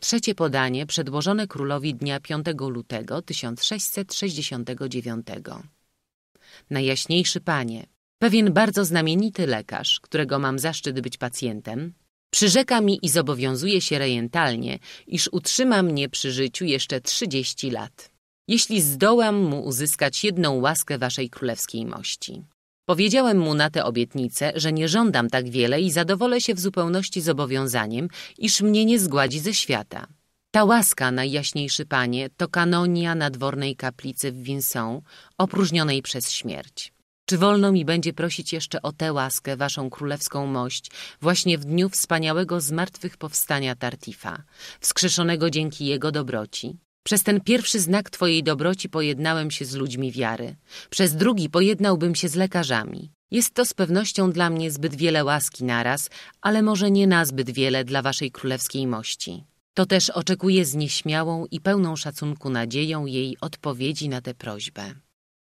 A: Trzecie podanie przedłożone królowi dnia 5 lutego 1669. Najjaśniejszy panie, pewien bardzo znamienity lekarz, którego mam zaszczyt być pacjentem, przyrzeka mi i zobowiązuje się rejentalnie, iż utrzyma mnie przy życiu jeszcze 30 lat jeśli zdołam mu uzyskać jedną łaskę waszej królewskiej mości. Powiedziałem mu na tę obietnicę, że nie żądam tak wiele i zadowolę się w zupełności zobowiązaniem, iż mnie nie zgładzi ze świata. Ta łaska, najjaśniejszy panie, to kanonia nadwornej kaplicy w Vincent, opróżnionej przez śmierć. Czy wolno mi będzie prosić jeszcze o tę łaskę, waszą królewską mość, właśnie w dniu wspaniałego zmartwychwstania Tartifa, wskrzeszonego dzięki jego dobroci? Przez ten pierwszy znak Twojej dobroci pojednałem się z ludźmi wiary. Przez drugi pojednałbym się z lekarzami. Jest to z pewnością dla mnie zbyt wiele łaski naraz, ale może nie nazbyt wiele dla Waszej królewskiej mości. To też oczekuję z nieśmiałą i pełną szacunku nadzieją jej odpowiedzi na tę prośbę.